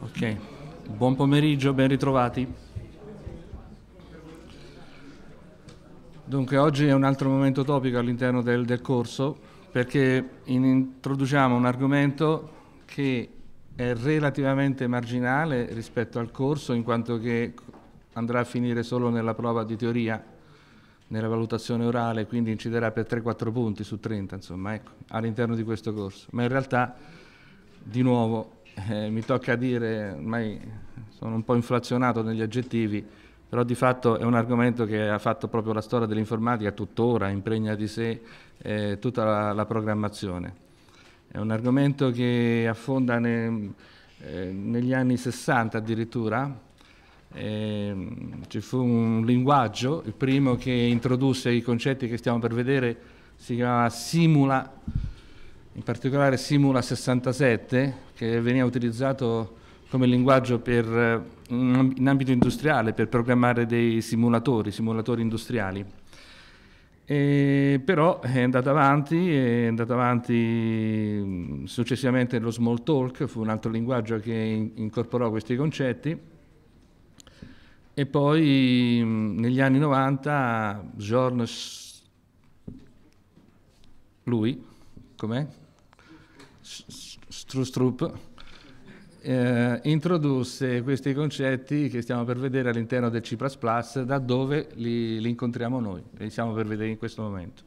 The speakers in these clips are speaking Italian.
Ok, buon pomeriggio, ben ritrovati. Dunque oggi è un altro momento topico all'interno del, del corso perché in, introduciamo un argomento che è relativamente marginale rispetto al corso in quanto che andrà a finire solo nella prova di teoria, nella valutazione orale, quindi inciderà per 3-4 punti su 30 insomma, ecco, all'interno di questo corso. Ma in realtà di nuovo eh, mi tocca dire, ormai sono un po' inflazionato negli aggettivi, però di fatto è un argomento che ha fatto proprio la storia dell'informatica tuttora, impregna di sé eh, tutta la, la, programmazione. È un argomento che affonda ne, eh, negli anni 60 addirittura, ehm, ci fu un linguaggio, il primo che introdusse i concetti che stiamo per vedere si chiamava simula in particolare Simula 67 che veniva utilizzato come linguaggio per, eh, in ambito industriale per programmare dei simulatori, simulatori industriali. E però è andato avanti, è andato avanti mm, successivamente lo Smalltalk, fu un altro linguaggio che incorporò questi concetti e poi mm, negli anni 90 Jorn, lui, com'è? Strustrup, eh, introdusse questi concetti che stiamo per vedere all'interno del Cipras Plus, da dove li, li, incontriamo noi, li stiamo per vedere in questo momento.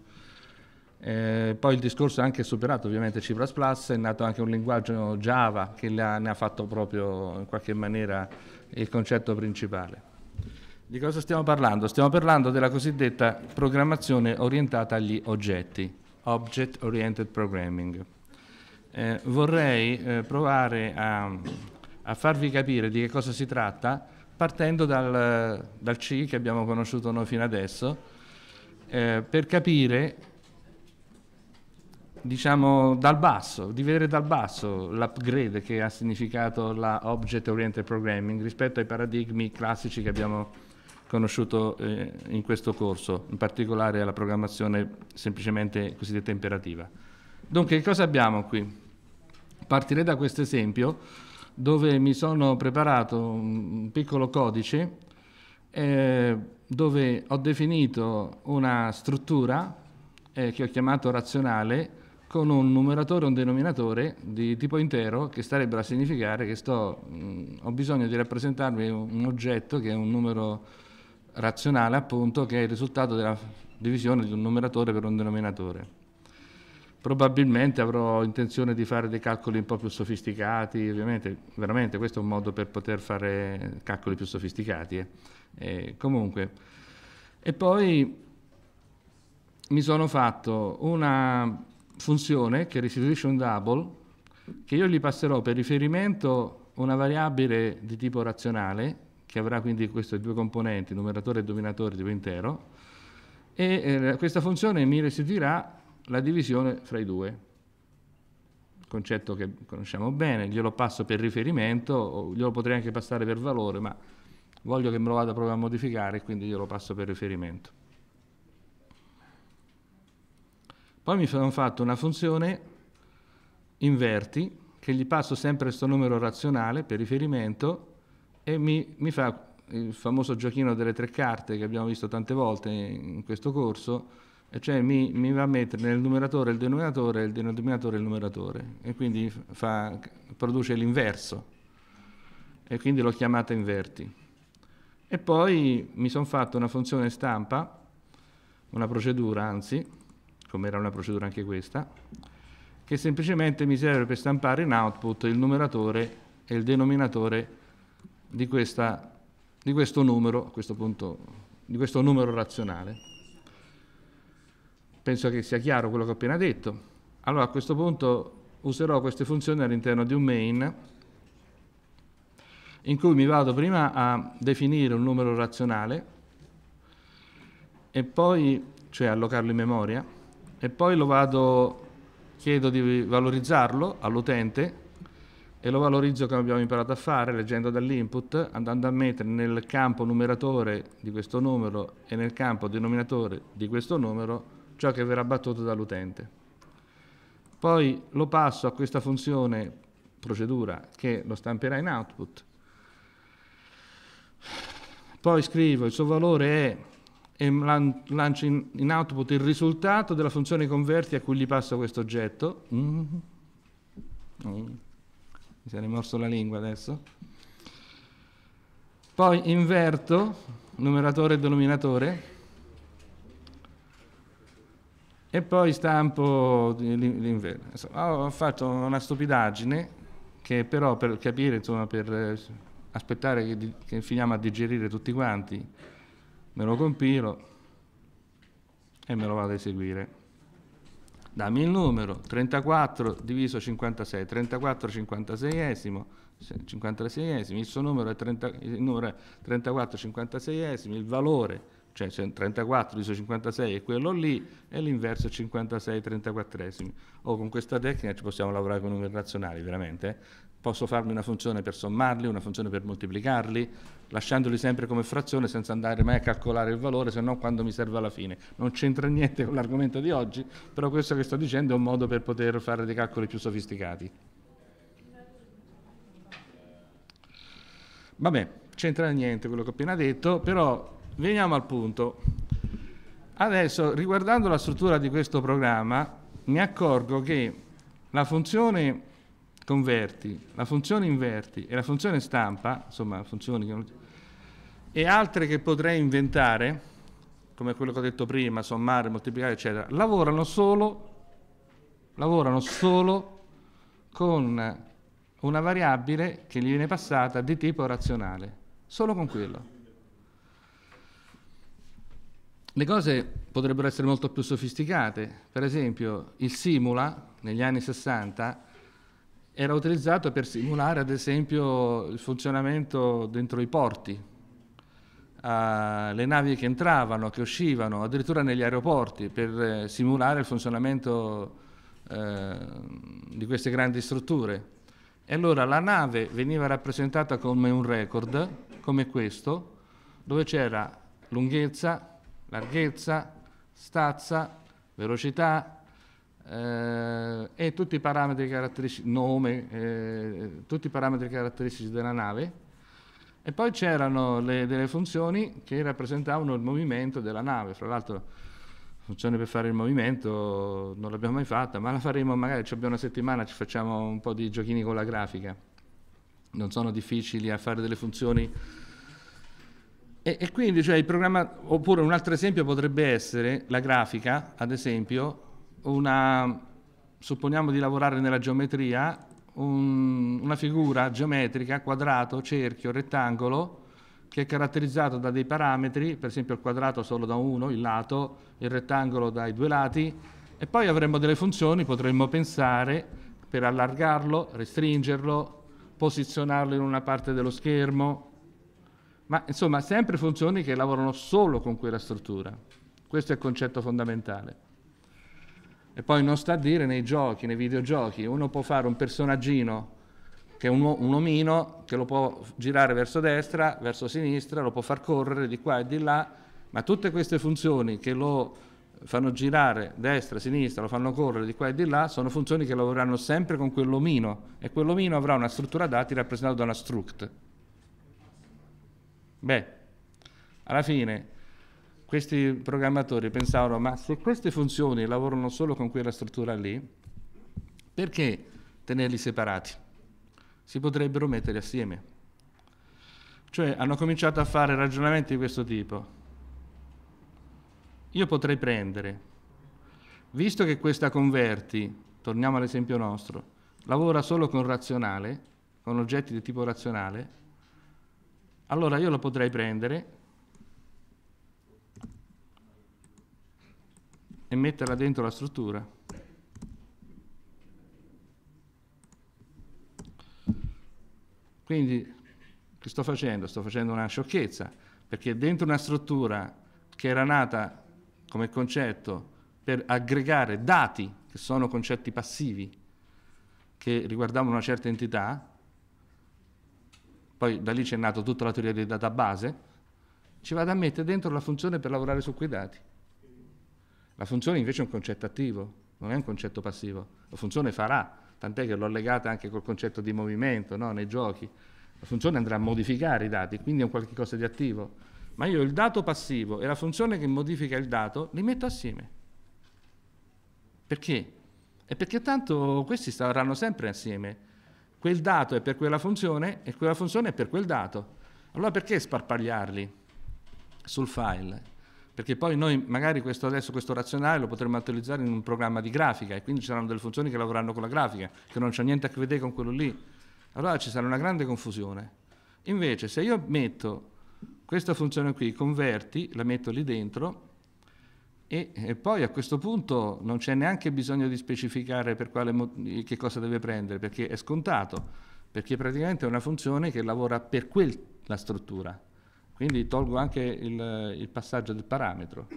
Eh, poi il discorso è anche superato ovviamente Cipras Plus, è nato anche un linguaggio Java che ha, ne ha fatto proprio in qualche maniera il concetto principale. Di cosa stiamo parlando? Stiamo parlando della cosiddetta programmazione orientata agli oggetti, Object Oriented Programming eh, vorrei eh, provare a, a, farvi capire di che cosa si tratta partendo dal, dal C che abbiamo conosciuto noi fino adesso, eh, per capire diciamo dal basso, di vedere dal basso l'upgrade che ha significato la Object Oriented Programming rispetto ai paradigmi classici che abbiamo conosciuto eh, in questo corso, in particolare alla programmazione semplicemente cosiddetta imperativa. Dunque, cosa abbiamo qui? Partirei da questo esempio dove mi sono preparato un piccolo codice eh, dove ho definito una struttura eh, che ho chiamato razionale con un numeratore e un denominatore di tipo intero che starebbero a significare che sto, mh, mm, ho bisogno di rappresentarvi un oggetto che è un numero razionale appunto che è il risultato della divisione di un numeratore per un denominatore probabilmente avrò intenzione di fare dei calcoli un po' più sofisticati, ovviamente veramente questo è un modo per poter fare calcoli più sofisticati. Eh. E comunque, e poi mi sono fatto una funzione che restituisce un double, che io gli passerò per riferimento una variabile di tipo razionale, che avrà quindi queste due componenti, numeratore e dominatore tipo intero, e eh, questa funzione mi restituirà la divisione fra i due. Concetto che conosciamo bene, glielo passo per riferimento, glielo potrei anche passare per valore, ma voglio che me lo vada proprio a modificare, quindi glielo passo per riferimento. Poi mi sono fatto una funzione inverti, che gli passo sempre questo numero razionale per riferimento e mi, mi fa il famoso giochino delle tre carte che abbiamo visto tante volte in questo corso, cioè mi, mi, va a mettere nel numeratore il denominatore e il denominatore il numeratore e quindi fa, produce l'inverso e quindi l'ho chiamata inverti. E poi mi sono fatto una funzione stampa, una procedura anzi, come era una procedura anche questa, che semplicemente mi serve per stampare in output il numeratore e il denominatore di, questa, di questo numero, a questo punto, di questo numero razionale. Penso che sia chiaro quello che ho appena detto. Allora a questo punto userò queste funzioni all'interno di un main in cui mi vado prima a definire un numero razionale e poi, cioè allocarlo in memoria, e poi lo vado, chiedo di valorizzarlo all'utente e lo valorizzo come abbiamo imparato a fare leggendo dall'input, andando a mettere nel campo numeratore di questo numero e nel campo denominatore di questo numero ciò che verrà battuto dall'utente. Poi lo passo a questa funzione procedura che lo stamperà in output. Poi scrivo il suo valore è e lancio in, output il risultato della funzione converti a cui gli passo questo oggetto. Mm -hmm. mm. Mi si è rimorso la lingua adesso. Poi inverto numeratore e denominatore e poi stampo l'inverno. ho fatto una stupidaggine che però per capire, insomma, per eh, aspettare che, che finiamo a digerire tutti quanti, me lo compilo e me lo vado a eseguire. Dammi il numero, 34 diviso 56, 34 56esimo, 56esimo, il suo numero è, 30, il numero è 34 56esimo, il valore cioè 34, ISO 56 è quello lì e l'inverso è 56, 34 Oh, con questa tecnica ci possiamo lavorare con numeri razionali, veramente. Posso farmi una funzione per sommarli, una funzione per moltiplicarli, lasciandoli sempre come frazione senza andare mai a calcolare il valore, se no quando mi serve alla fine. Non c'entra niente con l'argomento di oggi, però questo che sto dicendo è un modo per poter fare dei calcoli più sofisticati. Vabbè, c'entra niente quello che ho appena detto, però Veniamo al punto. Adesso, riguardando la struttura di questo programma, mi accorgo che la funzione converti, la funzione inverti e la funzione stampa, insomma funzioni e altre che potrei inventare, come quello che ho detto prima, sommare, moltiplicare, eccetera, lavorano solo, lavorano solo con una variabile che gli viene passata di tipo razionale, solo con quello. Le cose potrebbero essere molto più sofisticate, per esempio il simula negli anni 60 era utilizzato per simulare ad esempio il funzionamento dentro i porti, Uh, le navi che entravano, che uscivano, addirittura negli aeroporti per eh, simulare il funzionamento eh, di queste grandi strutture. E allora la nave veniva rappresentata come un record, come questo, dove c'era lunghezza, larghezza, stazza, velocità eh, e tutti i parametri caratteristici, nome, eh, tutti i parametri caratteristici della nave. E poi c'erano delle funzioni che rappresentavano il movimento della nave, fra l'altro funzione per fare il movimento non l'abbiamo mai fatta, ma la faremo magari, ci abbiamo una settimana, ci facciamo un po' di giochini con la grafica. Non sono difficili a fare delle funzioni e, e quindi cioè, il programma, oppure un altro esempio potrebbe essere la grafica, ad esempio, una, supponiamo di lavorare nella geometria, un, una figura geometrica, quadrato, cerchio, rettangolo, che è caratterizzato da dei parametri, per esempio il quadrato solo da uno, il lato, il rettangolo dai due lati, e poi avremmo delle funzioni, potremmo pensare per allargarlo, restringerlo, posizionarlo in una parte dello schermo, ma insomma sempre funzioni che lavorano solo con quella struttura. Questo è il concetto fondamentale. E poi non sta a dire nei giochi, nei videogiochi, uno può fare un personaggino che è un, un omino, che lo può girare verso destra, verso sinistra, lo può far correre di qua e di là, ma tutte queste funzioni che lo fanno girare destra, sinistra, lo fanno correre di qua e di là, sono funzioni che lavoreranno sempre con quell'omino e quell'omino avrà una struttura dati rappresentata da una struct. Beh, alla fine questi programmatori pensavano, ma se queste funzioni lavorano solo con quella struttura lì, perché tenerli separati? Si potrebbero mettere assieme. Cioè hanno cominciato a fare ragionamenti di questo tipo. Io potrei prendere, visto che questa converti, torniamo all'esempio nostro, lavora solo con razionale, con oggetti di tipo razionale, allora io lo potrei prendere e metterla dentro la struttura. Quindi che sto facendo? Sto facendo una sciocchezza, perché dentro una struttura che era nata come concetto per aggregare dati, che sono concetti passivi, che riguardavano una certa entità, poi da lì c'è nata tutta la teoria dei database, ci vado a mettere dentro la funzione per lavorare su quei dati. La funzione invece è un concetto attivo, non è un concetto passivo. La funzione farà, tant'è che l'ho legata anche col concetto di movimento no? nei giochi. La funzione andrà a modificare i dati, quindi è un qualche cosa di attivo. Ma io il dato passivo e la funzione che modifica il dato li metto assieme. Perché? E perché tanto questi staranno sempre assieme. Quel dato è per quella funzione e quella funzione è per quel dato. Allora perché sparpagliarli sul file? Perché poi noi magari questo adesso questo razionale lo potremmo utilizzare in un programma di grafica e quindi ci saranno delle funzioni che lavoreranno con la grafica, che non c'è niente a che vedere con quello lì. Allora ci sarà una grande confusione. Invece se io metto questa funzione qui, converti, la metto lì dentro, e, e, poi a questo punto non c'è neanche bisogno di specificare per quale mo- che cosa deve prendere, perché è scontato, perché praticamente è una funzione che lavora per quella struttura. Quindi tolgo anche il, il passaggio del parametro.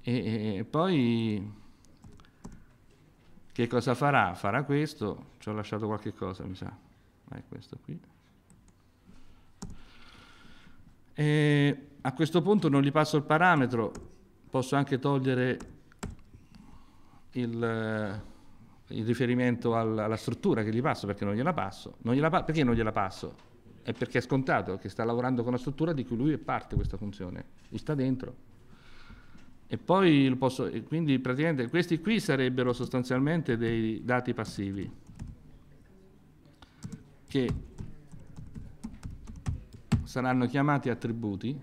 E, e, poi che cosa farà? Farà questo, ci ho lasciato qualche cosa, mi sa. è questo qui. E a questo punto non gli passo il parametro, posso anche togliere il, eh, il riferimento alla, alla struttura che gli passo perché non gliela passo. Non gliela, perché non gliela passo? È perché è scontato che sta lavorando con una struttura di cui lui è parte questa funzione, gli sta dentro. E poi lo posso, quindi praticamente questi qui sarebbero sostanzialmente dei dati passivi che saranno chiamati attributi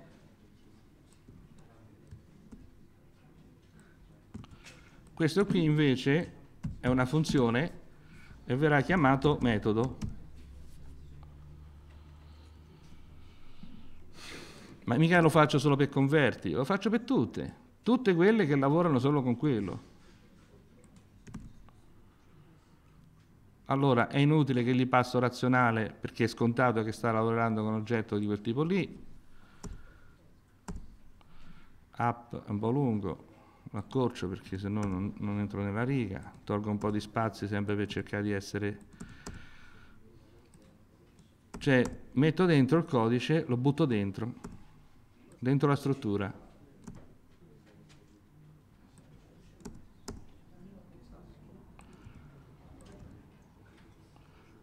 Questo qui invece è una funzione e verrà chiamato metodo. Ma mica lo faccio solo per converti, lo faccio per tutte, tutte quelle che lavorano solo con quello. Allora è inutile che gli passo razionale perché è scontato che sta lavorando con un oggetto di quel tipo lì. App è un po' lungo, l'accorcio perché se no non, non entro nella riga, tolgo un po' di spazio sempre per cercare di essere... Cioè, metto dentro il codice, lo butto dentro, dentro la struttura.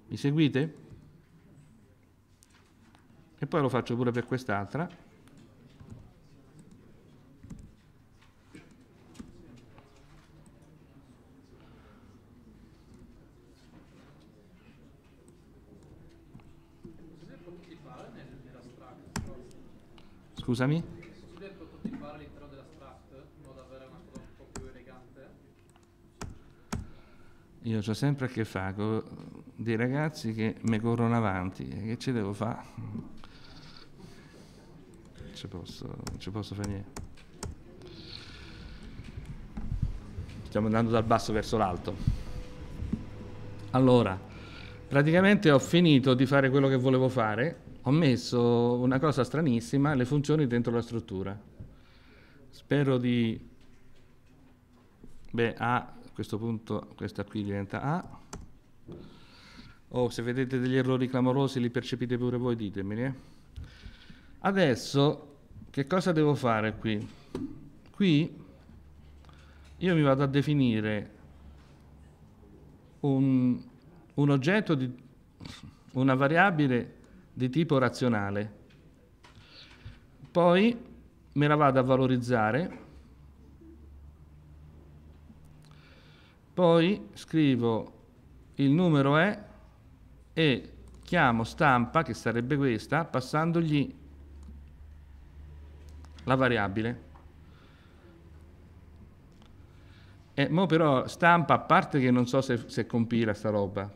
Mi seguite? E poi lo faccio pure per quest'altra. Scusami? Io ho sempre a che fare con dei ragazzi che mi corrono avanti e che ci devo fare? Ci posso, non ci posso fare niente. Stiamo andando dal basso verso l'alto. Allora, praticamente ho finito di fare quello che volevo fare ho messo una cosa stranissima, le funzioni dentro la struttura. Spero di... Beh, A, a questo punto questa qui diventa A. oh, se vedete degli errori clamorosi li percepite pure voi, ditemeli. Eh. Adesso, che cosa devo fare qui? Qui io mi vado a definire un, un oggetto di una variabile di tipo razionale. Poi me la vado a valorizzare, poi scrivo il numero è e chiamo stampa, che sarebbe questa, passandogli la variabile. E mo però stampa, a parte che non so se, se compila sta roba,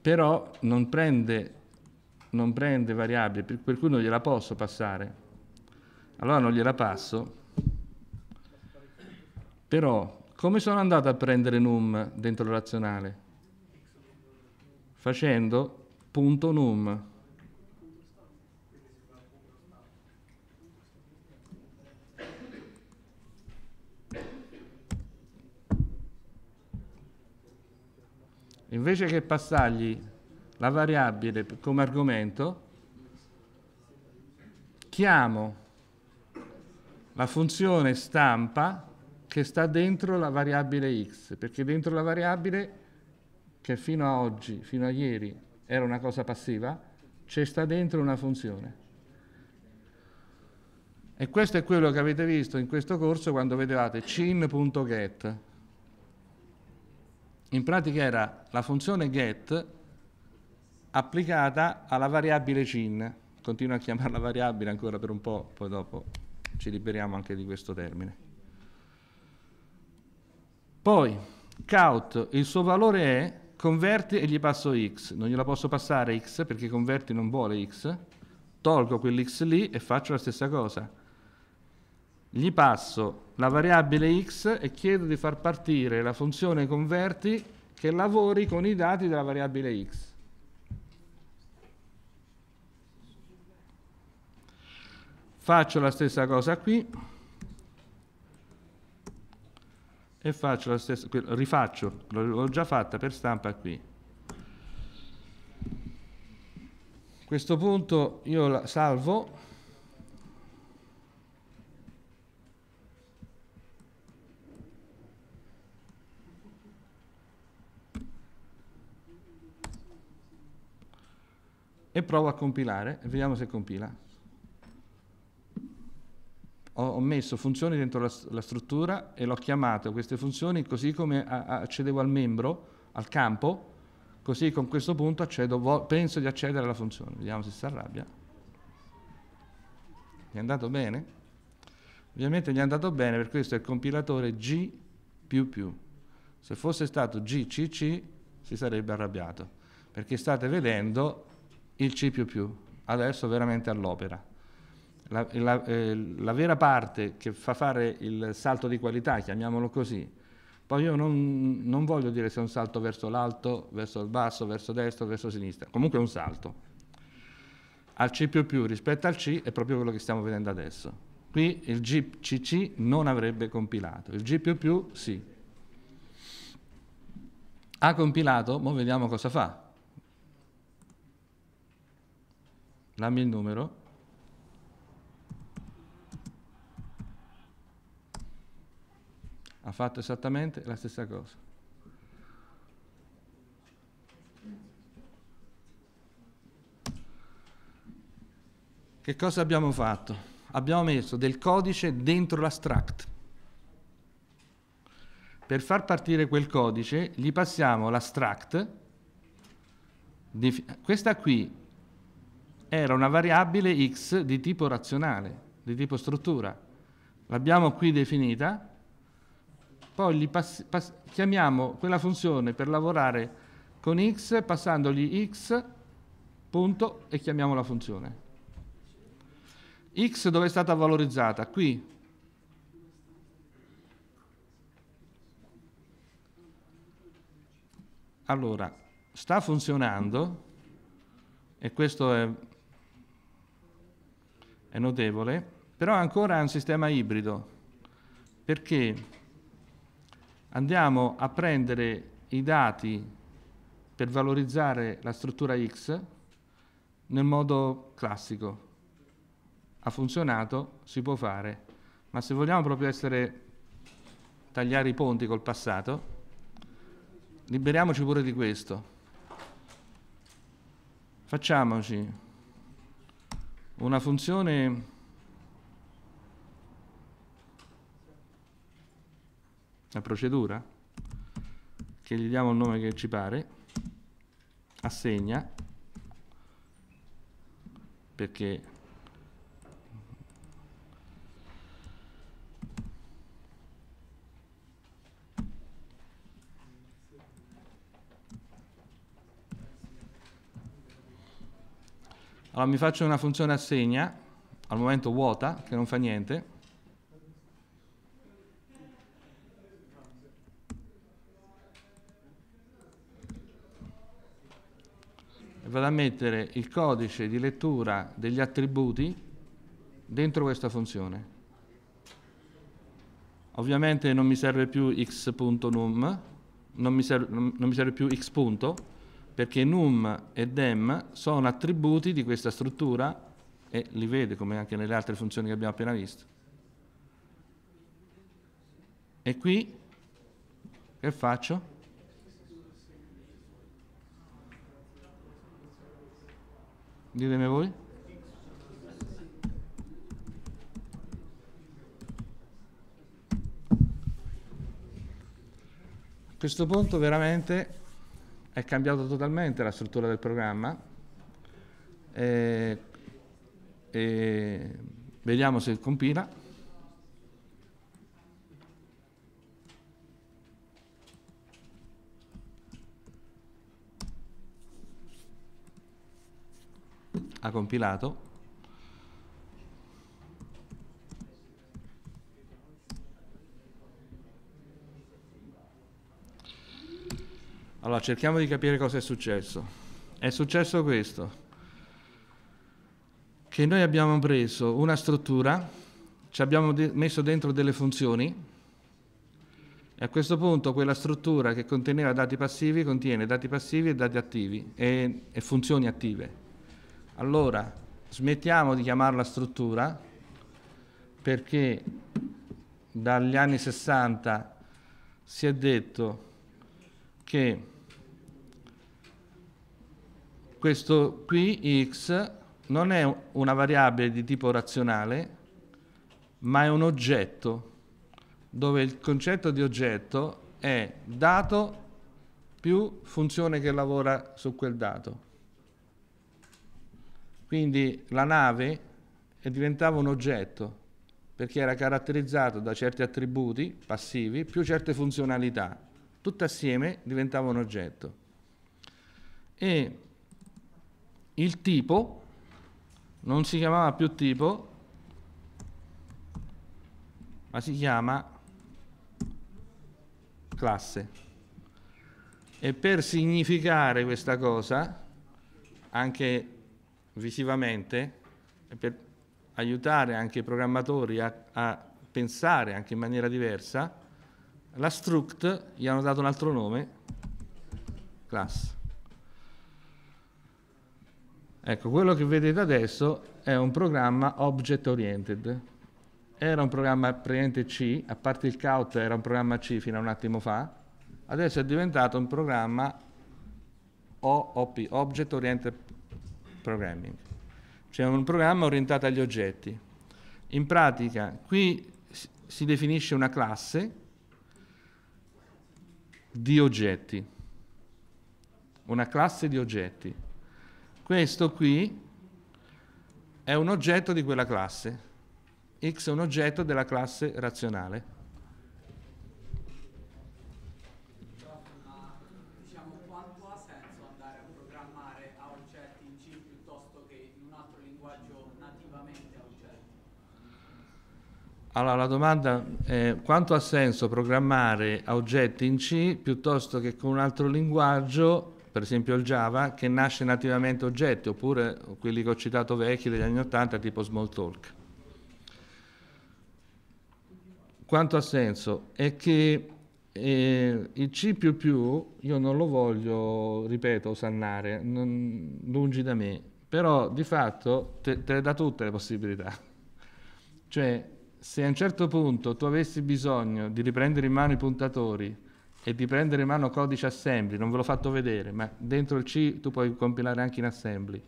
però non prende non prende variabile, per, cui non gliela posso passare. Allora non gliela passo. Però come sono andato a prendere num dentro il razionale? Facendo punto num. Invece che passargli la variabile come argomento, chiamo la funzione stampa che sta dentro la variabile x, perché dentro la variabile che fino a oggi, fino a ieri, era una cosa passiva, c'è sta dentro una funzione. E questo è quello che avete visto in questo corso quando vedevate cin.get. In pratica era la funzione get applicata alla variabile CIN. Continuo a chiamarla variabile ancora per un po', poi dopo ci liberiamo anche di questo termine. Poi, count, il suo valore è converti e gli passo x, non gliela posso passare x perché converti non vuole x, tolgo quell'x lì e faccio la stessa cosa. Gli passo la variabile x e chiedo di far partire la funzione converti che lavori con i dati della variabile x. Faccio la stessa cosa qui e faccio la stessa, rifaccio, l'ho già fatta per stampa qui. a questo punto io la salvo e provo a compilare vediamo se compila ho, ho messo funzioni dentro la, la, struttura e l'ho chiamato queste funzioni così come a, a accedevo al membro, al campo, così con questo punto accedo, vo- penso di accedere alla funzione. Vediamo se si arrabbia. Mi è andato bene? Ovviamente mi è andato bene, per questo è il compilatore G++. Se fosse stato GCC si sarebbe arrabbiato, perché state vedendo il C++, adesso veramente all'opera la, la, eh, la, vera parte che fa fare il salto di qualità, chiamiamolo così, poi io non, non, voglio dire se è un salto verso l'alto, verso il basso, verso destra, verso sinistra, comunque è un salto. Al C rispetto al C è proprio quello che stiamo vedendo adesso. Qui il GCC non avrebbe compilato, il G sì. Ha compilato, ora vediamo cosa fa. Dammi il numero. ha fatto esattamente la stessa cosa. Che cosa abbiamo fatto? Abbiamo messo del codice dentro l'abstract. Per far partire quel codice gli passiamo l'abstract. Questa qui era una variabile x di tipo razionale, di tipo struttura. L'abbiamo qui definita poi pass- pass- chiamiamo quella funzione per lavorare con x passandogli x punto e chiamiamo la funzione. x dove è stata valorizzata? Qui. Allora, sta funzionando e questo è, è notevole, però ancora è un sistema ibrido perché andiamo a prendere i dati per valorizzare la struttura X nel modo classico. Ha funzionato, si può fare, ma se vogliamo proprio essere tagliare i ponti col passato, liberiamoci pure di questo. Facciamoci una funzione la procedura, che gli diamo il nome che ci pare, assegna, perché Allora mi faccio una funzione assegna, al momento vuota, che non fa niente, vado a mettere il codice di lettura degli attributi dentro questa funzione. Ovviamente non mi serve più x.num, non mi, serve, non mi serve più x punto, perché num e dem sono attributi di questa struttura e li vede come anche nelle altre funzioni che abbiamo appena visto. E qui che faccio? Ditemi voi. A questo punto veramente è cambiata totalmente la struttura del programma. E, e vediamo se compila. ha compilato Allora, cerchiamo di capire cosa è successo. È successo questo, che noi abbiamo preso una struttura, ci abbiamo de- messo dentro delle funzioni e a questo punto quella struttura che conteneva dati passivi contiene dati passivi e dati attivi e, e funzioni attive. Allora, smettiamo di chiamarla struttura perché dagli anni 60 si è detto che questo qui x non è una variabile di tipo razionale ma è un oggetto dove il concetto di oggetto è dato più funzione che lavora su quel dato quindi la nave diventava un oggetto perché era caratterizzato da certi attributi passivi più certe funzionalità. Tutte assieme diventava un oggetto. E il tipo non si chiamava più tipo, ma si chiama classe. E per significare questa cosa, anche visivamente per aiutare anche i programmatori a, a pensare anche in maniera diversa, la struct gli hanno dato un altro nome, class. Ecco, quello che vedete adesso è un programma object oriented. Era un programma praticamente C, a parte il Caut era un programma C fino a un attimo fa, adesso è diventato un programma OOP, Object Oriented programming, cioè un programma orientato agli oggetti. In pratica, qui si definisce una classe di oggetti, una classe di oggetti. Questo qui è un oggetto di quella classe, x è un oggetto della classe razionale. Allora, la domanda è quanto ha senso programmare a oggetti in C piuttosto che con un altro linguaggio, per esempio il Java, che nasce nativamente oggetti, oppure quelli che ho citato vecchi degli anni Ottanta, tipo Smalltalk? Quanto ha senso? È che eh, il C++ io non lo voglio, ripeto, osannare, non, lungi da me, però di fatto te, te le dà tutte le possibilità. Cioè, se a un certo punto tu avessi bisogno di riprendere in mano i puntatori e di prendere in mano codice assembly, non ve l'ho fatto vedere, ma dentro il C tu puoi compilare anche in assembly,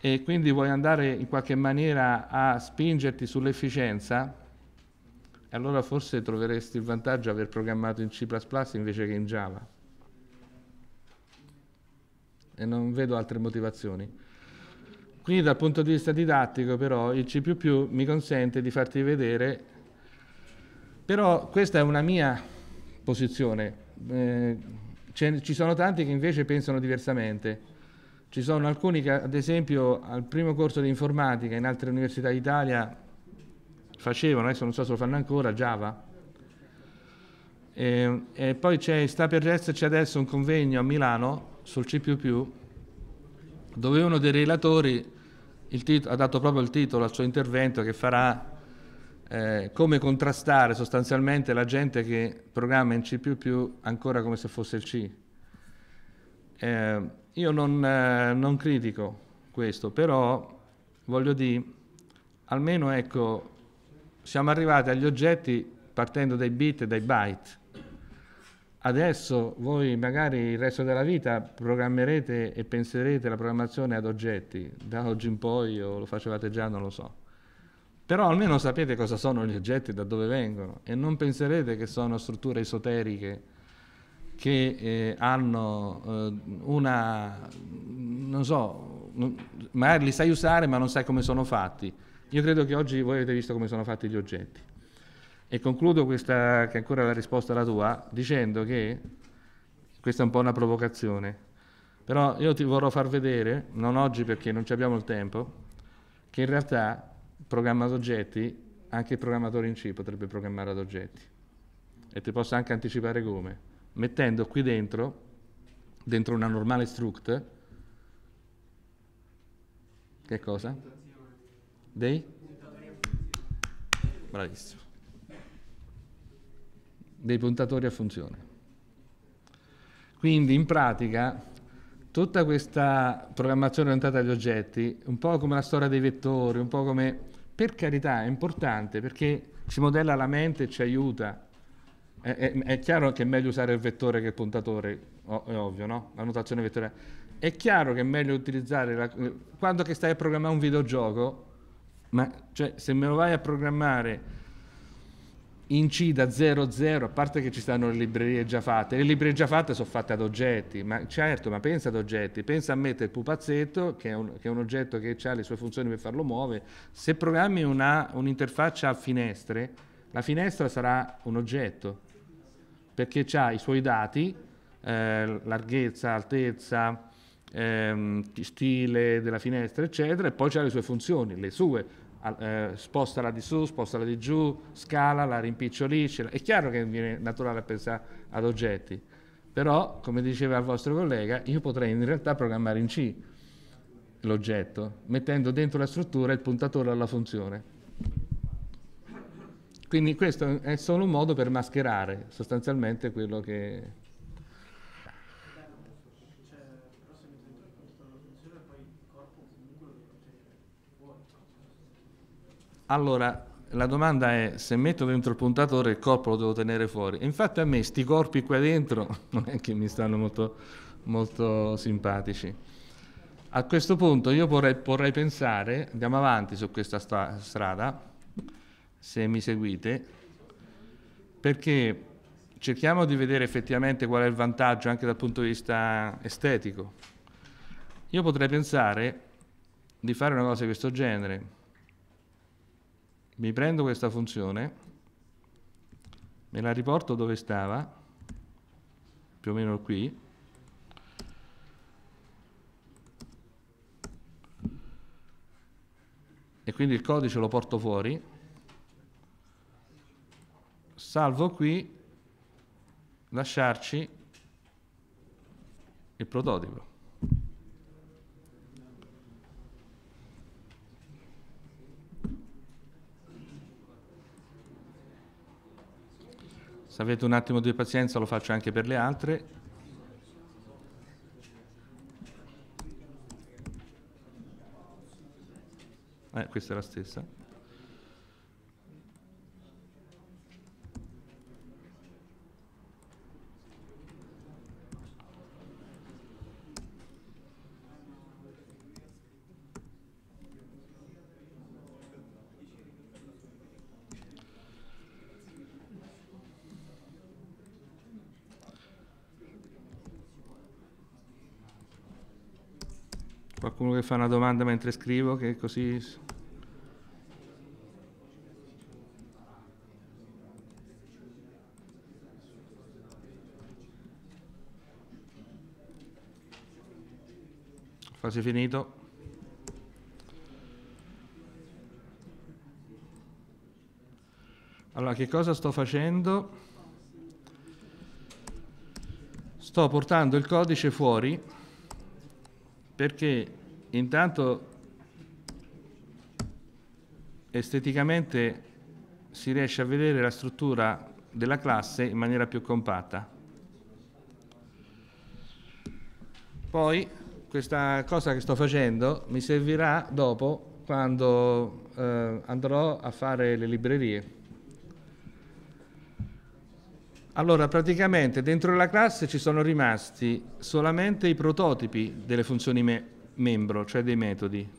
e quindi vuoi andare in qualche maniera a spingerti sull'efficienza, allora forse troveresti il vantaggio di aver programmato in C++ invece che in Java. E non vedo altre motivazioni. Quindi dal punto di vista didattico però il C++ mi consente di farti vedere, però questa è una mia posizione, eh, ci sono tanti che invece pensano diversamente. Ci sono alcuni che ad esempio al primo corso di informatica in altre università d'Italia facevano, adesso non so se lo fanno ancora, Java. E, eh, e poi sta per esserci adesso un convegno a Milano sul C++ dove uno dei relatori tit- ha dato proprio il titolo al suo intervento che farà eh, come contrastare sostanzialmente la gente che programma in C++ ancora come se fosse il C. Eh, io non, eh, non, critico questo, però voglio dire, almeno ecco, siamo arrivati agli oggetti partendo dai bit e dai byte. Adesso voi magari il resto della vita programmerete e penserete la programmazione ad oggetti, da oggi in poi o lo facevate già, non lo so. Però almeno sapete cosa sono gli oggetti, da dove vengono e non penserete che sono strutture esoteriche che eh, hanno eh, una, non so, magari li sai usare ma non sai come sono fatti. Io credo che oggi voi avete visto come sono fatti gli oggetti. E concludo questa, che ancora la risposta alla tua, dicendo che questa è un po' una provocazione, però io ti vorrò far vedere, non oggi perché non ci abbiamo il tempo, che in realtà programma ad oggetti, anche il programmatore in C potrebbe programmare ad oggetti. E ti posso anche anticipare come, mettendo qui dentro, dentro una normale struct, che cosa? Dei? Bravissimo dei puntatori a funzione. Quindi in pratica tutta questa programmazione orientata agli oggetti, un po' come la storia dei vettori, un po' come, per carità, è importante perché ci modella la mente e ci aiuta. È, è, è chiaro che è meglio usare il vettore che il puntatore, è ovvio, no? La notazione vettoriale. È chiaro che è meglio utilizzare, la, quando che stai a programmare un videogioco, ma cioè, se me lo vai a programmare incida 00, a parte che ci stanno le librerie già fatte, le librerie già fatte sono fatte ad oggetti, ma certo, ma pensa ad oggetti, pensa a mettere il pupazzetto, che è un, che è un oggetto che ha le sue funzioni per farlo muovere, se programmi una, un'interfaccia a finestre, la finestra sarà un oggetto, perché ha i suoi dati, eh, larghezza, altezza, ehm, stile della finestra, eccetera, e poi ha le sue funzioni, le sue eh, spostala di su, spostala di giù, scala, la rimpicciolisce. È chiaro che viene naturale pensare ad oggetti, però, come diceva il vostro collega, io potrei in realtà programmare in C l'oggetto, mettendo dentro la struttura il puntatore alla funzione. Quindi questo è solo un modo per mascherare sostanzialmente quello che Allora, la domanda è se metto dentro il puntatore il corpo lo devo tenere fuori. infatti a me sti corpi qua dentro non è che mi stanno molto, molto simpatici. A questo punto io vorrei, vorrei pensare, andiamo avanti su questa stra- strada, se mi seguite, perché cerchiamo di vedere effettivamente qual è il vantaggio anche dal punto di vista estetico. Io potrei pensare di fare una cosa di questo genere mi prendo questa funzione, me la riporto dove stava, più o meno qui, e quindi il codice lo porto fuori, salvo qui, lasciarci il prototipo. Se avete un attimo di pazienza lo faccio anche per le altre. Eh, questa è la stessa. fare una domanda mentre scrivo che così... Quasi finito. Allora, che cosa sto facendo? Sto portando il codice fuori perché Intanto esteticamente si riesce a vedere la struttura della classe in maniera più compatta. Poi questa cosa che sto facendo mi servirà dopo quando eh, andrò a fare le librerie. Allora, praticamente dentro la classe ci sono rimasti solamente i prototipi delle funzioni membro, cioè dei metodi.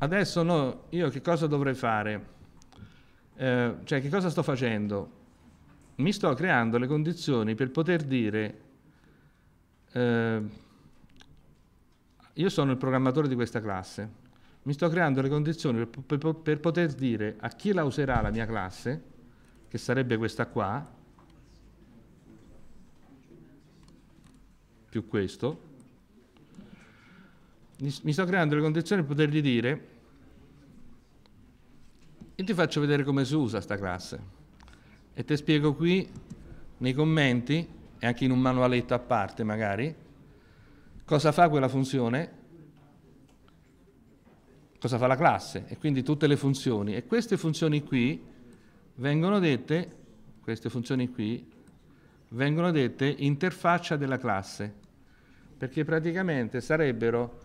Adesso no, io che cosa dovrei fare? Eh, cioè che cosa sto facendo? Mi sto creando le condizioni per poter dire eh, io sono il programmatore di questa classe, mi sto creando le condizioni per, per, per poter dire a chi la userà la mia classe, che sarebbe questa qua, più questo, mi, sto creando le condizioni per potergli dire io ti faccio vedere come si usa sta classe e ti spiego qui nei commenti e anche in un manualetto a parte magari cosa fa quella funzione cosa fa la classe e quindi tutte le funzioni. E queste funzioni qui vengono dette, queste funzioni qui, vengono dette interfaccia della classe, perché praticamente sarebbero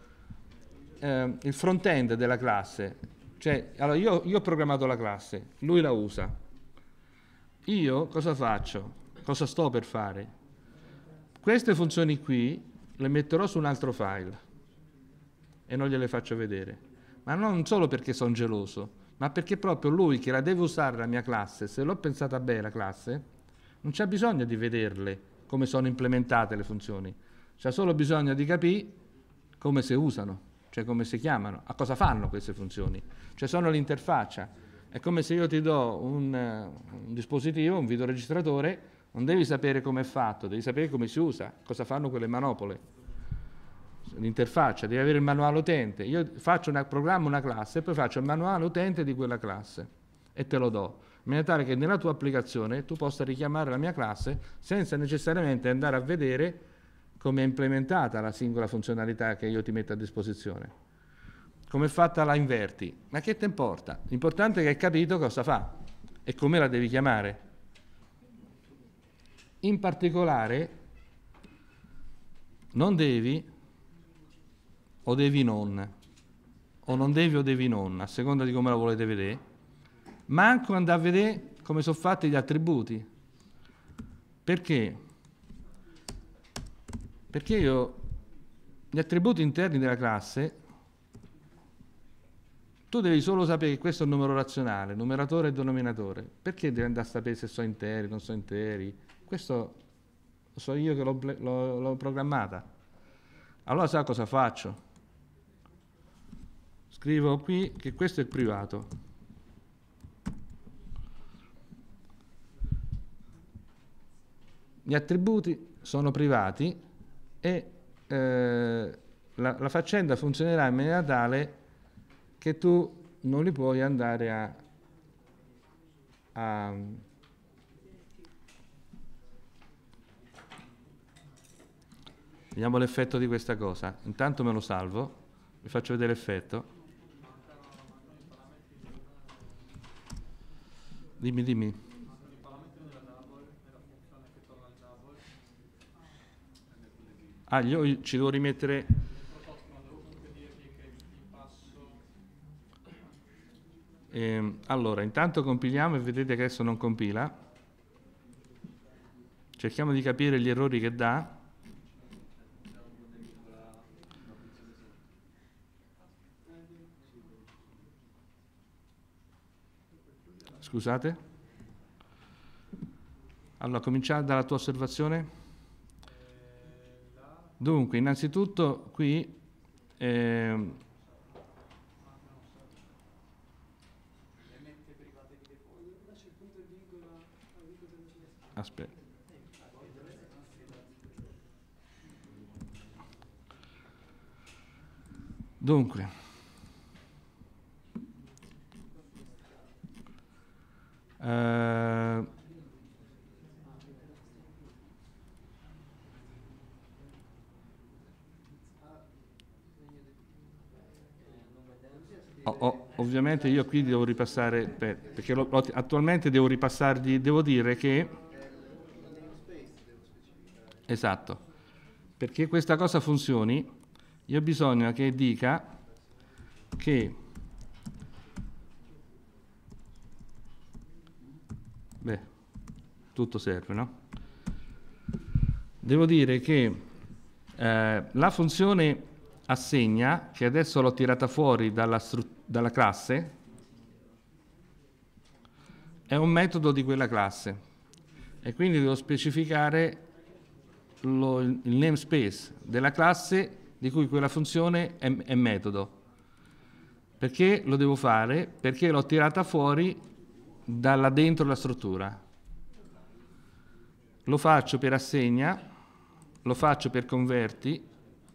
eh, il front-end della classe. Cioè, allora io, io ho programmato la classe, lui la usa. Io cosa faccio? Cosa sto per fare? Queste funzioni qui le metterò su un altro file e non gliele faccio vedere. Ma non solo perché sono geloso, ma perché proprio lui che la deve usare la mia classe, se l'ho pensata bene la classe, non c'è bisogno di vederle come sono implementate le funzioni, c'è solo bisogno di capire come si usano, cioè come si chiamano, a cosa fanno queste funzioni. Cioè sono l'interfaccia. È come se io ti do un, eh, un dispositivo, un videoregistratore, non devi sapere come è fatto, devi sapere come si usa, cosa fanno quelle manopole l'interfaccia, devi avere il manuale utente. Io faccio una, programma una classe e poi faccio il manuale utente di quella classe e te lo do in maniera tale che nella tua applicazione tu possa richiamare la mia classe senza necessariamente andare a vedere come è implementata la singola funzionalità che io ti metto a disposizione. Come è fatta la inverti? Ma che ti importa? L'importante è che hai capito cosa fa e come la devi chiamare. In particolare, non devi o devi non, o non devi o devi non, a seconda di come la volete vedere manco andare a vedere come sono fatti gli attributi. Perché? Perché io gli attributi interni della classe tu devi solo sapere che questo è un numero razionale, numeratore e denominatore. Perché devi andare a sapere se sono interi, non sono interi? Questo lo so io che l'ho programmata. Allora sa cosa faccio? Scrivo qui che questo è privato. Gli attributi sono privati e eh, la, la, faccenda funzionerà in maniera tale che tu non li puoi andare a, a Vediamo l'effetto di questa cosa. Intanto me lo salvo, vi faccio vedere l'effetto. Dimmi, dimmi. Ah, io ci devo rimettere... Eh, allora, intanto compiliamo e vedete che adesso non compila. Cerchiamo di capire gli errori che dà. Scusate? Allora, cominciamo dalla tua osservazione. Dunque, innanzitutto qui eh, aspetta. Dunque, eh, Oh, oh, ovviamente io qui devo ripassare, per, perché lo, attualmente devo ripassargli, devo dire che... Esatto, perché questa cosa funzioni, io ho bisogno che dica che... Beh, tutto serve, no? Devo dire che eh, la funzione assegna, che adesso l'ho tirata fuori dalla, dalla classe, è un metodo di quella classe e quindi devo specificare lo, il namespace della classe di cui quella funzione è, è metodo. Perché lo devo fare? Perché l'ho tirata fuori dalla dentro la struttura. Lo faccio per assegna, lo faccio per converti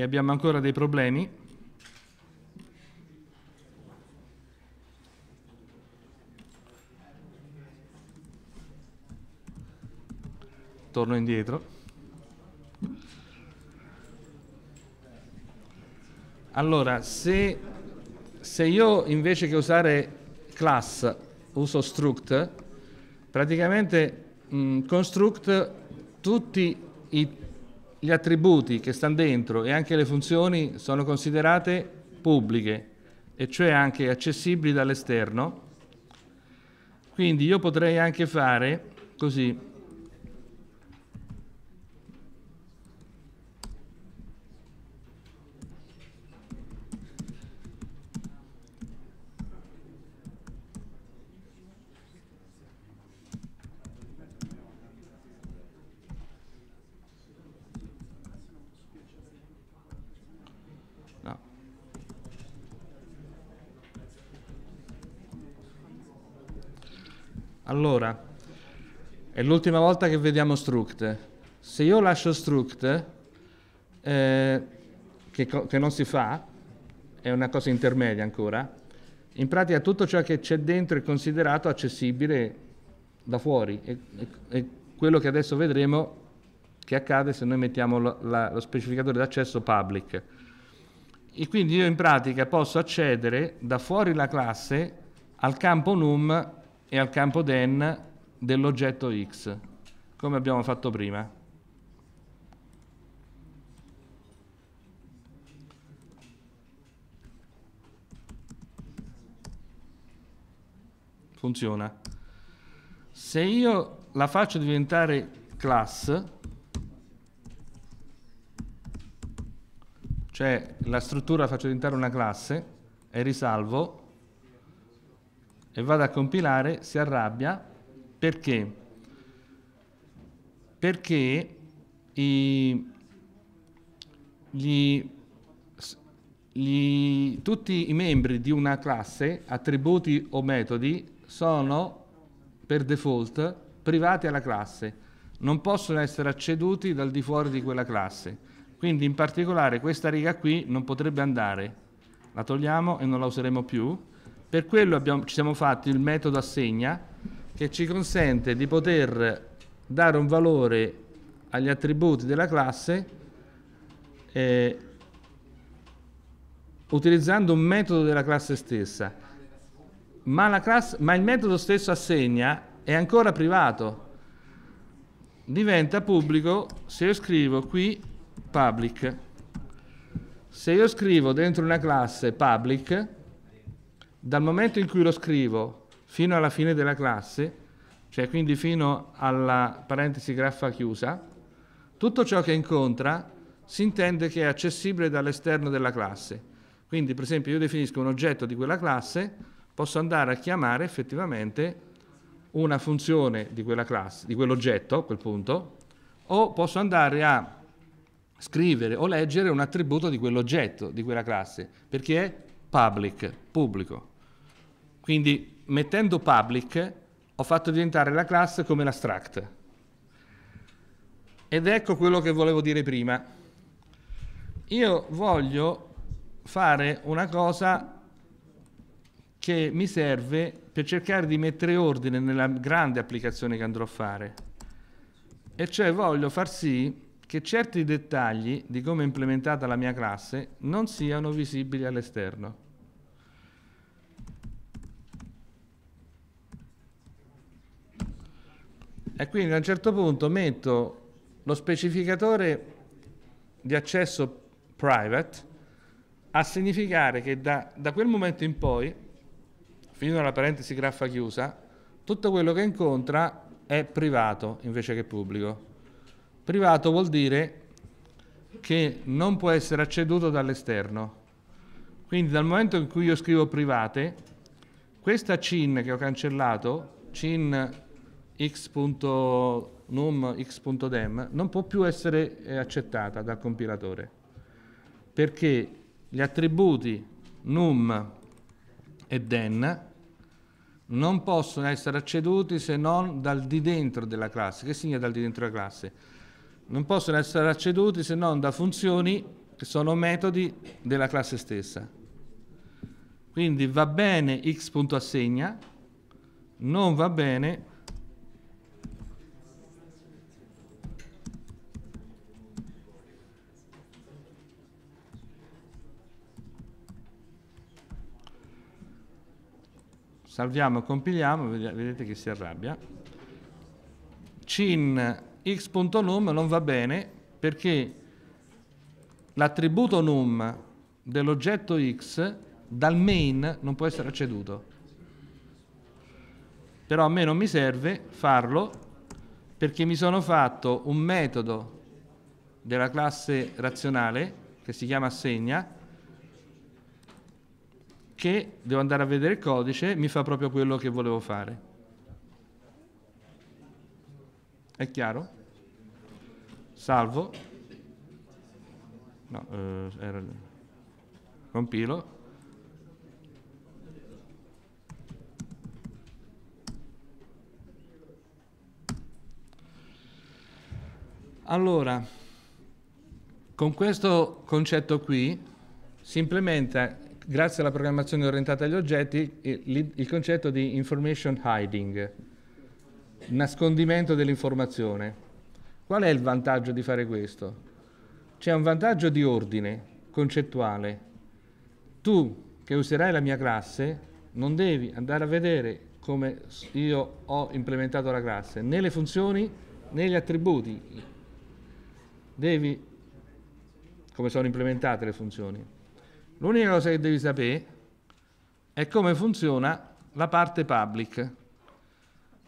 e abbiamo ancora dei problemi. Torno indietro. Allora, se, se io invece che usare class uso struct, praticamente mh, mm, con struct tutti i gli attributi che stanno dentro e anche le funzioni sono considerate pubbliche e cioè anche accessibili dall'esterno. Quindi io potrei anche fare così, Allora, è l'ultima volta che vediamo struct. Se io lascio struct, eh, che, che non si fa, è una cosa intermedia ancora, in pratica tutto ciò che c'è dentro è considerato accessibile da fuori e, e, e quello che adesso vedremo che accade se noi mettiamo lo, la, lo, specificatore d'accesso public. E quindi io in pratica posso accedere da fuori la classe al campo num e al campo den dell'oggetto x, come abbiamo fatto prima. Funziona. Se io la faccio diventare class, cioè la struttura la faccio diventare una classe e risalvo, e vado a compilare, si arrabbia perché? Perché i, gli, gli, tutti i membri di una classe, attributi o metodi, sono per default privati alla classe, non possono essere acceduti dal di fuori di quella classe. Quindi in particolare questa riga qui non potrebbe andare, la togliamo e non la useremo più per quello abbiamo, ci siamo fatti il metodo assegna che ci consente di poter dare un valore agli attributi della classe eh, utilizzando un metodo della classe stessa. Ma, classe, ma il metodo stesso assegna è ancora privato. Diventa pubblico se io scrivo qui public. Se io scrivo dentro una classe public, dal momento in cui lo scrivo fino alla fine della classe, cioè quindi fino alla parentesi graffa chiusa, tutto ciò che incontra si intende che è accessibile dall'esterno della classe. Quindi, per esempio, io definisco un oggetto di quella classe, posso andare a chiamare effettivamente una funzione di quella classe, di quell'oggetto a quel punto, o posso andare a scrivere o leggere un attributo di quell'oggetto, di quella classe, perché è public, pubblico. Quindi mettendo public ho fatto diventare la classe come l'abstract. Ed ecco quello che volevo dire prima. Io voglio fare una cosa che mi serve per cercare di mettere ordine nella grande applicazione che andrò a fare. E cioè voglio far sì che certi dettagli di come è implementata la mia classe non siano visibili all'esterno. E quindi a un certo punto metto lo specificatore di accesso private a significare che da, da quel momento in poi, fino alla parentesi graffa chiusa, tutto quello che incontra è privato invece che pubblico. Privato vuol dire che non può essere acceduto dall'esterno. Quindi dal momento in cui io scrivo private, questa CIN che ho cancellato, CIN x.num, x.dem non può più essere eh, accettata dal compilatore perché gli attributi num e den non possono essere acceduti se non dal di dentro della classe. Che significa dal di dentro della classe? Non possono essere acceduti se non da funzioni che sono metodi della classe stessa. Quindi va bene x.assegna, non va bene salviamo e compiliamo, vedete che si arrabbia. Cin x.num non va bene perché l'attributo num dell'oggetto x dal main non può essere acceduto. Però a me non mi serve farlo perché mi sono fatto un metodo della classe razionale che si chiama assegna che devo andare a vedere il codice, mi fa proprio quello che volevo fare. È chiaro? Salvo. No, eh, era... Compilo. Allora, con questo concetto qui si implementa grazie alla programmazione orientata agli oggetti, il, il concetto di information hiding, nascondimento dell'informazione. Qual è il vantaggio di fare questo? C'è un vantaggio di ordine concettuale. Tu che userai la mia classe non devi andare a vedere come io ho implementato la classe, né le funzioni né gli attributi. Devi come sono implementate le funzioni l'unica cosa che devi sapere è come funziona la parte public.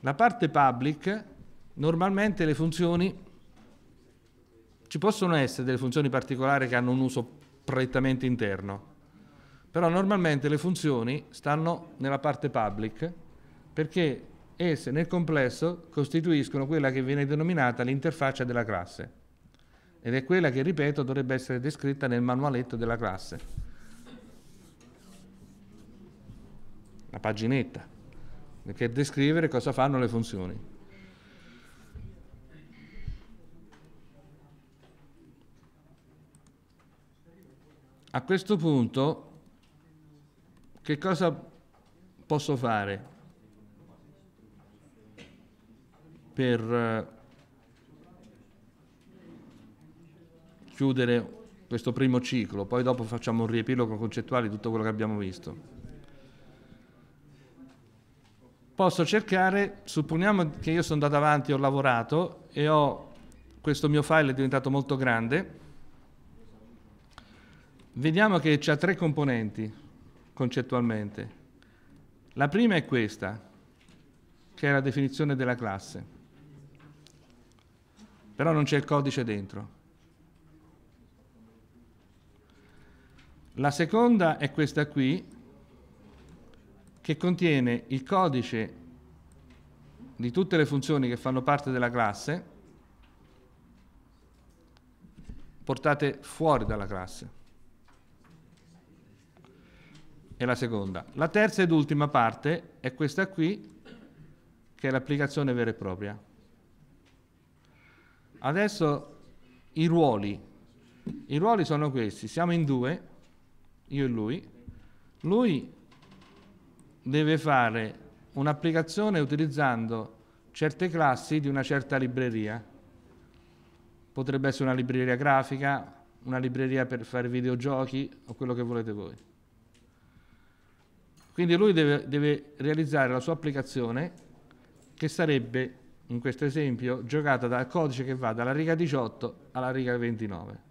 La parte public, normalmente le funzioni, ci possono essere delle funzioni particolari che hanno un uso prettamente interno, però normalmente le funzioni stanno nella parte public perché esse nel complesso costituiscono quella che viene denominata l'interfaccia della classe ed è quella che, ripeto, dovrebbe essere descritta nel manualetto della classe. una paginetta che descrivere cosa fanno le funzioni. A questo punto che cosa posso fare per eh, chiudere questo primo ciclo? Poi dopo facciamo un riepilogo concettuale di tutto quello che abbiamo visto posso cercare, supponiamo che io sono andato avanti, ho lavorato e ho questo mio file è diventato molto grande, vediamo che c'è tre componenti concettualmente. La prima è questa, che è la definizione della classe, però non c'è il codice dentro. La seconda è questa qui, che contiene il codice di tutte le funzioni che fanno parte della classe portate fuori dalla classe. E la seconda. La terza ed ultima parte è questa qui, che è l'applicazione vera e propria. Adesso i ruoli. I ruoli sono questi. Siamo in due, io e lui. Lui deve fare un'applicazione utilizzando certe classi di una certa libreria. Potrebbe essere una libreria grafica, una libreria per fare videogiochi o quello che volete voi. Quindi lui deve, deve realizzare la sua applicazione che sarebbe, in questo esempio, giocata dal codice che va dalla riga 18 alla riga 29.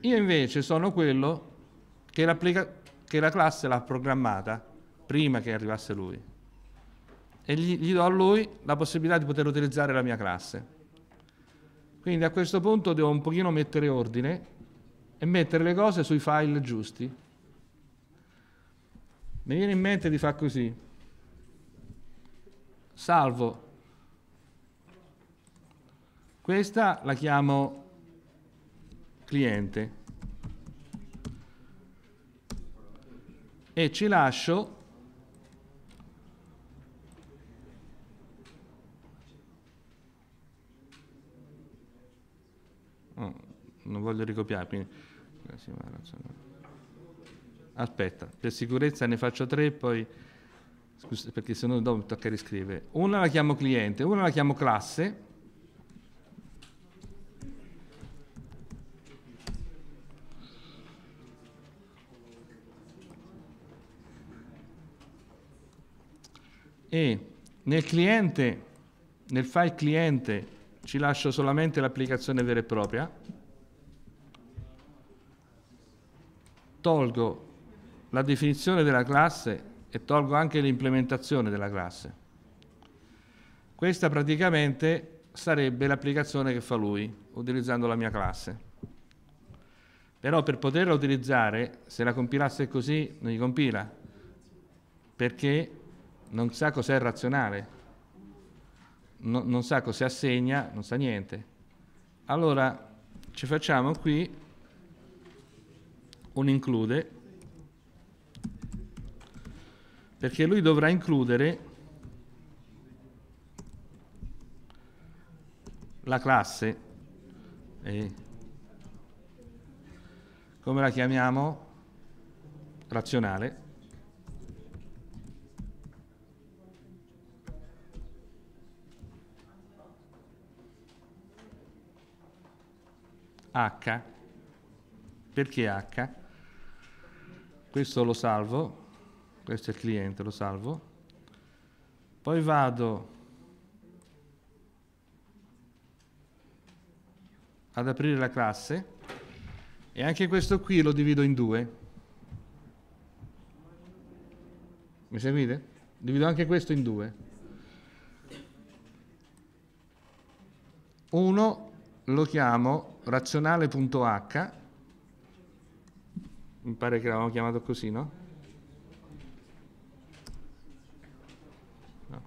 Io invece sono quello che, che la classe l'ha programmata prima che arrivasse lui. E gli, gli do a lui la possibilità di poter utilizzare la mia classe. Quindi a questo punto devo un pochino mettere ordine e mettere le cose sui file giusti. Mi viene in mente di far così. Salvo. Questa la chiamo cliente. E ci lascio Oh, non voglio ricopiare, eh, Aspetta, per sicurezza ne faccio tre, poi... Scusa, perché se no dopo mi tocca riscrivere. Una la chiamo cliente, una la chiamo classe. E nel cliente, nel file cliente ci lascio solamente l'applicazione vera e propria. Tolgo la definizione della classe e tolgo anche l'implementazione della classe. Questa praticamente sarebbe l'applicazione che fa lui, utilizzando la mia classe. Però per poterla utilizzare, se la compilasse così, non gli compila, perché non sa cos'è razionale no, non sa cosa assegna, non sa niente. Allora ci facciamo qui un include, perché lui dovrà includere la classe. Eh. Come la chiamiamo? Razionale. H. Perché H? Questo lo salvo, questo è il cliente, lo salvo. Poi vado ad aprire la classe e anche questo qui lo divido in due. Mi seguite? Divido anche questo in due. Uno lo chiamo razionale.h, mi pare che l'avevamo chiamato così, no? no.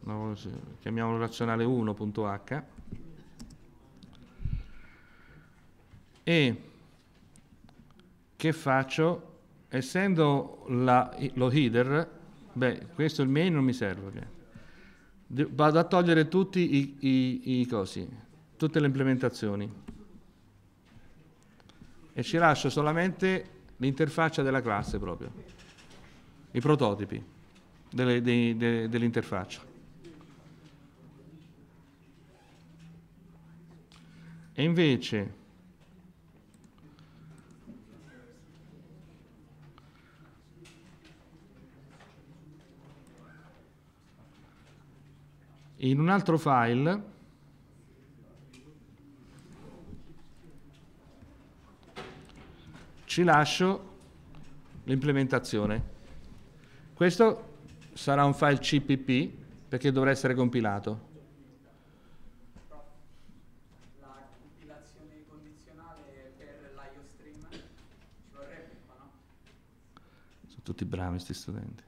no chiamiamolo razionale 1.h e che faccio essendo la, lo header beh questo il main non mi serve Vado a togliere tutti i, i, i cosi, tutte le implementazioni e ci lascio solamente l'interfaccia della classe proprio, i prototipi delle, dei, de, dell'interfaccia. E invece in un altro file ci lascio l'implementazione. Questo sarà un file CPP perché dovrà essere compilato. La compilazione condizionale per l'IOStream ci vorrebbe qua, no? Sono tutti bravi questi studenti.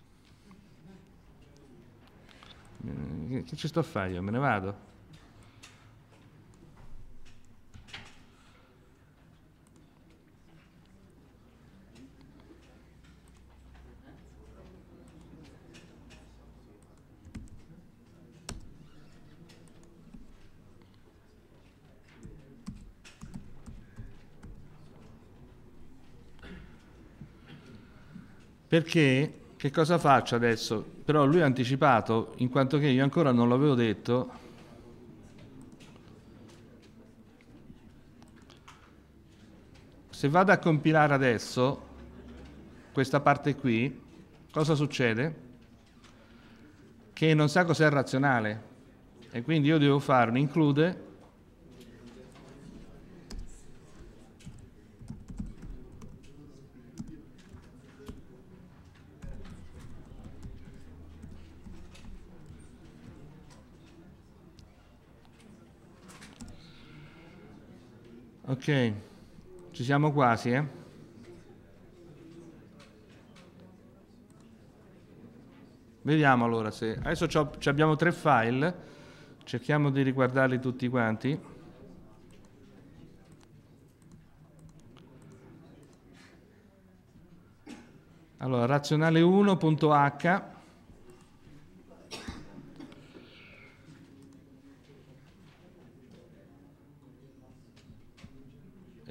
Eh, che ci sto a fare io? Me ne vado? Perché che cosa faccio adesso? però lui ha anticipato, in quanto che io ancora non l'avevo detto, se vado a compilare adesso questa parte qui, cosa succede? Che non sa cos'è il razionale e quindi io devo fare un include Ok, ci siamo quasi, eh? Vediamo allora se... Adesso abbiamo tre file, cerchiamo di riguardarli tutti quanti. Allora, razionale1.h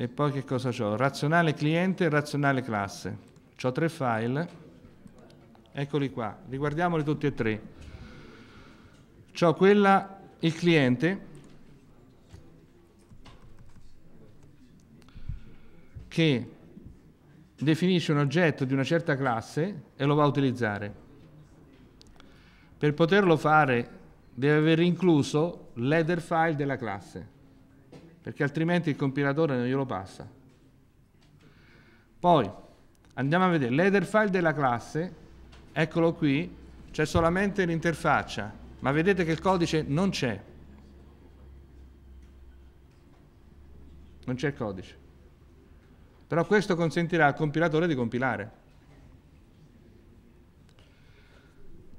E poi che cosa ho? Razionale cliente e razionale classe. Ho tre file. Eccoli qua. Riguardiamoli tutti e tre. Ho quella, il cliente, che definisce un oggetto di una certa classe e lo va a utilizzare. Per poterlo fare deve aver incluso l'header file della classe perché altrimenti il compilatore non glielo passa. Poi andiamo a vedere l'header file della classe, eccolo qui, c'è solamente l'interfaccia, ma vedete che il codice non c'è. Non c'è il codice. Però questo consentirà al compilatore di compilare.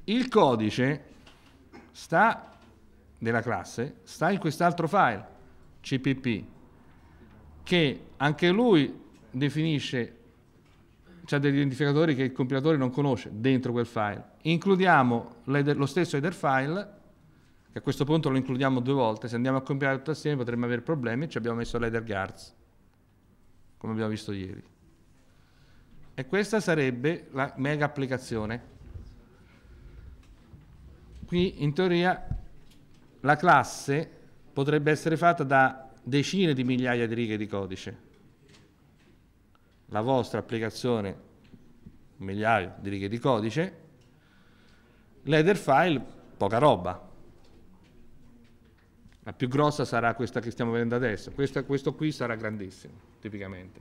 Il codice sta, della classe sta in quest'altro file CPP, che anche lui definisce, ha degli identificatori che il compilatore non conosce dentro quel file. Includiamo lo stesso header file, che a questo punto lo includiamo due volte, se andiamo a compilare tutto assieme potremmo avere problemi, ci abbiamo messo l'header guards, come abbiamo visto ieri. E questa sarebbe la mega applicazione. Qui in teoria la classe potrebbe essere fatta da decine di migliaia di righe di codice. La vostra applicazione, migliaia di righe di codice, l'header file, poca roba. La più grossa sarà questa che stiamo vedendo adesso, questa, questo qui sarà grandissimo, tipicamente.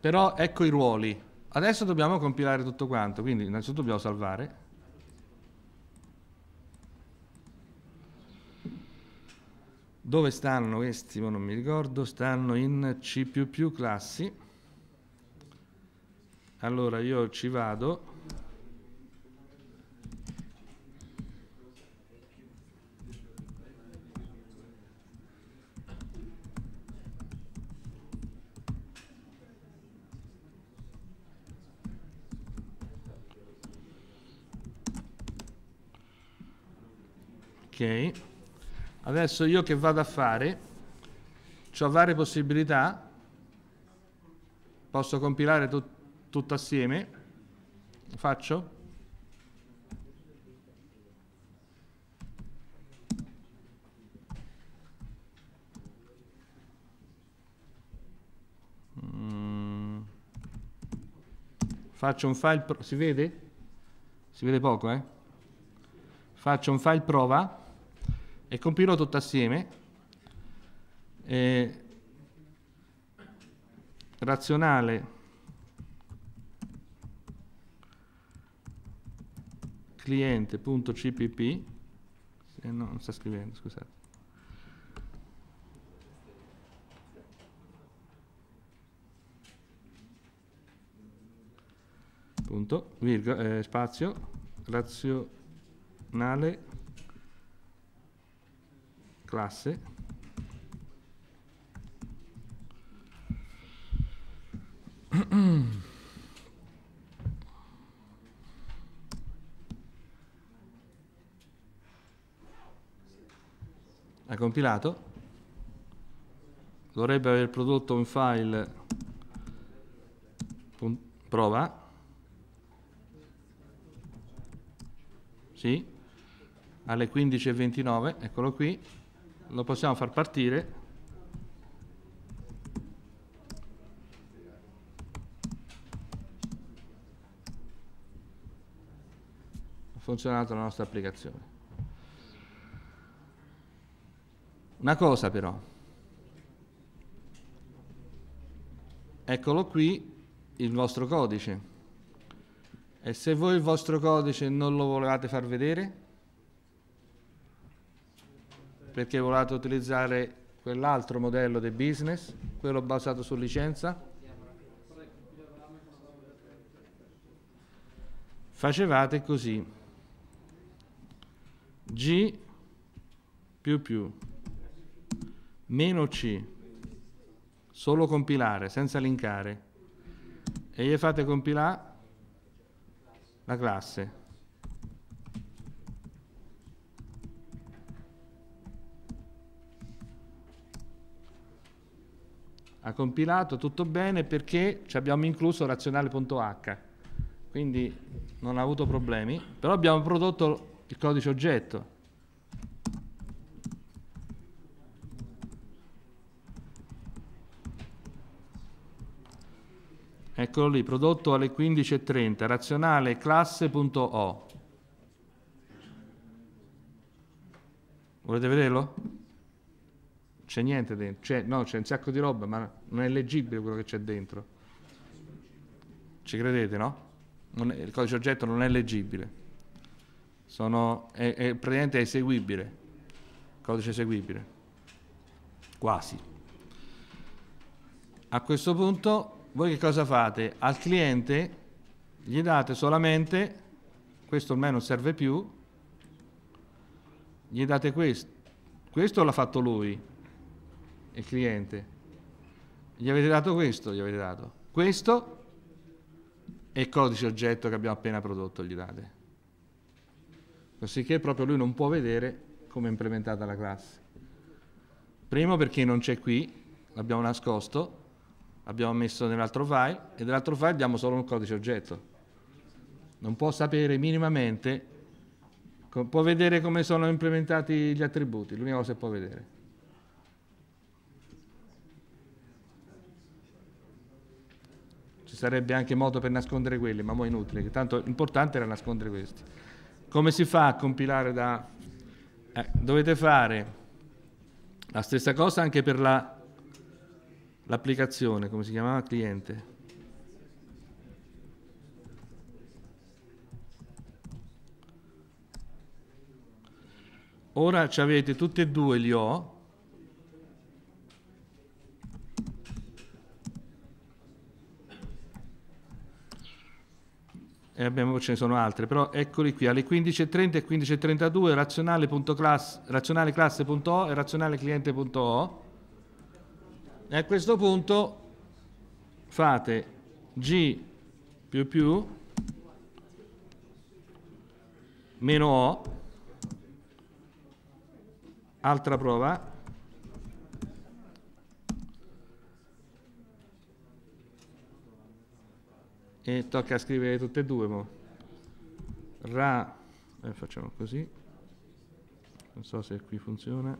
Però ecco i ruoli. Adesso dobbiamo compilare tutto quanto, quindi innanzitutto dobbiamo salvare. Dove stanno questi? Non mi ricordo, stanno in C++ classi. Allora io ci vado. Okay. Adesso io che vado a fare, ho varie possibilità, posso compilare tut tutto assieme, Lo faccio, mm. faccio un file, si vede? Si vede poco, eh? Faccio un file prova e compirò tutto assieme eh, razionale cliente.cpp eh, no, non sta scrivendo, scusate punto, virgo, eh, spazio razionale classe ha compilato dovrebbe aver prodotto un file prova sì alle 15.29 eccolo qui lo possiamo far partire ha funzionato la nostra applicazione una cosa però eccolo qui il vostro codice e se voi il vostro codice non lo volevate far vedere perché volevate utilizzare quell'altro modello di business, quello basato su licenza? Facevate così. G più più meno C solo compilare senza linkare e gli fate compilare la classe ha compilato tutto bene perché ci abbiamo incluso razionale.h, quindi non ha avuto problemi, però abbiamo prodotto il codice oggetto. Eccolo lì, prodotto alle 15.30, razionale classe.o. Volete vederlo? c'è niente dentro, c'è, no, c'è un sacco di roba, ma non è leggibile quello che c'è dentro. Ci credete, no? È, il codice oggetto non è leggibile. Sono, è, è, praticamente eseguibile, codice eseguibile, quasi. A questo punto voi che cosa fate? Al cliente gli date solamente, questo ormai non serve più, gli date questo, questo l'ha fatto lui, il cliente. Gli avete dato questo, gli avete dato. Questo e il codice oggetto che abbiamo appena prodotto gli date. Così che proprio lui non può vedere come è implementata la classe. Primo perché non c'è qui, l'abbiamo nascosto, l'abbiamo messo nell'altro file e nell'altro file diamo solo un codice oggetto. Non può sapere minimamente, può vedere come sono implementati gli attributi, l'unica cosa che può vedere. ci sarebbe anche modo per nascondere quelli, ma è inutile, che tanto l'importante era nascondere questi. Come si fa a compilare da... Eh, dovete fare la stessa cosa anche per la, l'applicazione, come si chiamava? Cliente. Ora avete tutti e due, li ho, abbiamo, ce ne sono altre, però eccoli qui alle 15.30 e 15.32 razionale.class, razionaleclasse.o e razionalecliente.o. E a questo punto fate G più più meno O, altra prova, e tocca scrivere tutte e due mo. Ra eh, facciamo così non so se qui funziona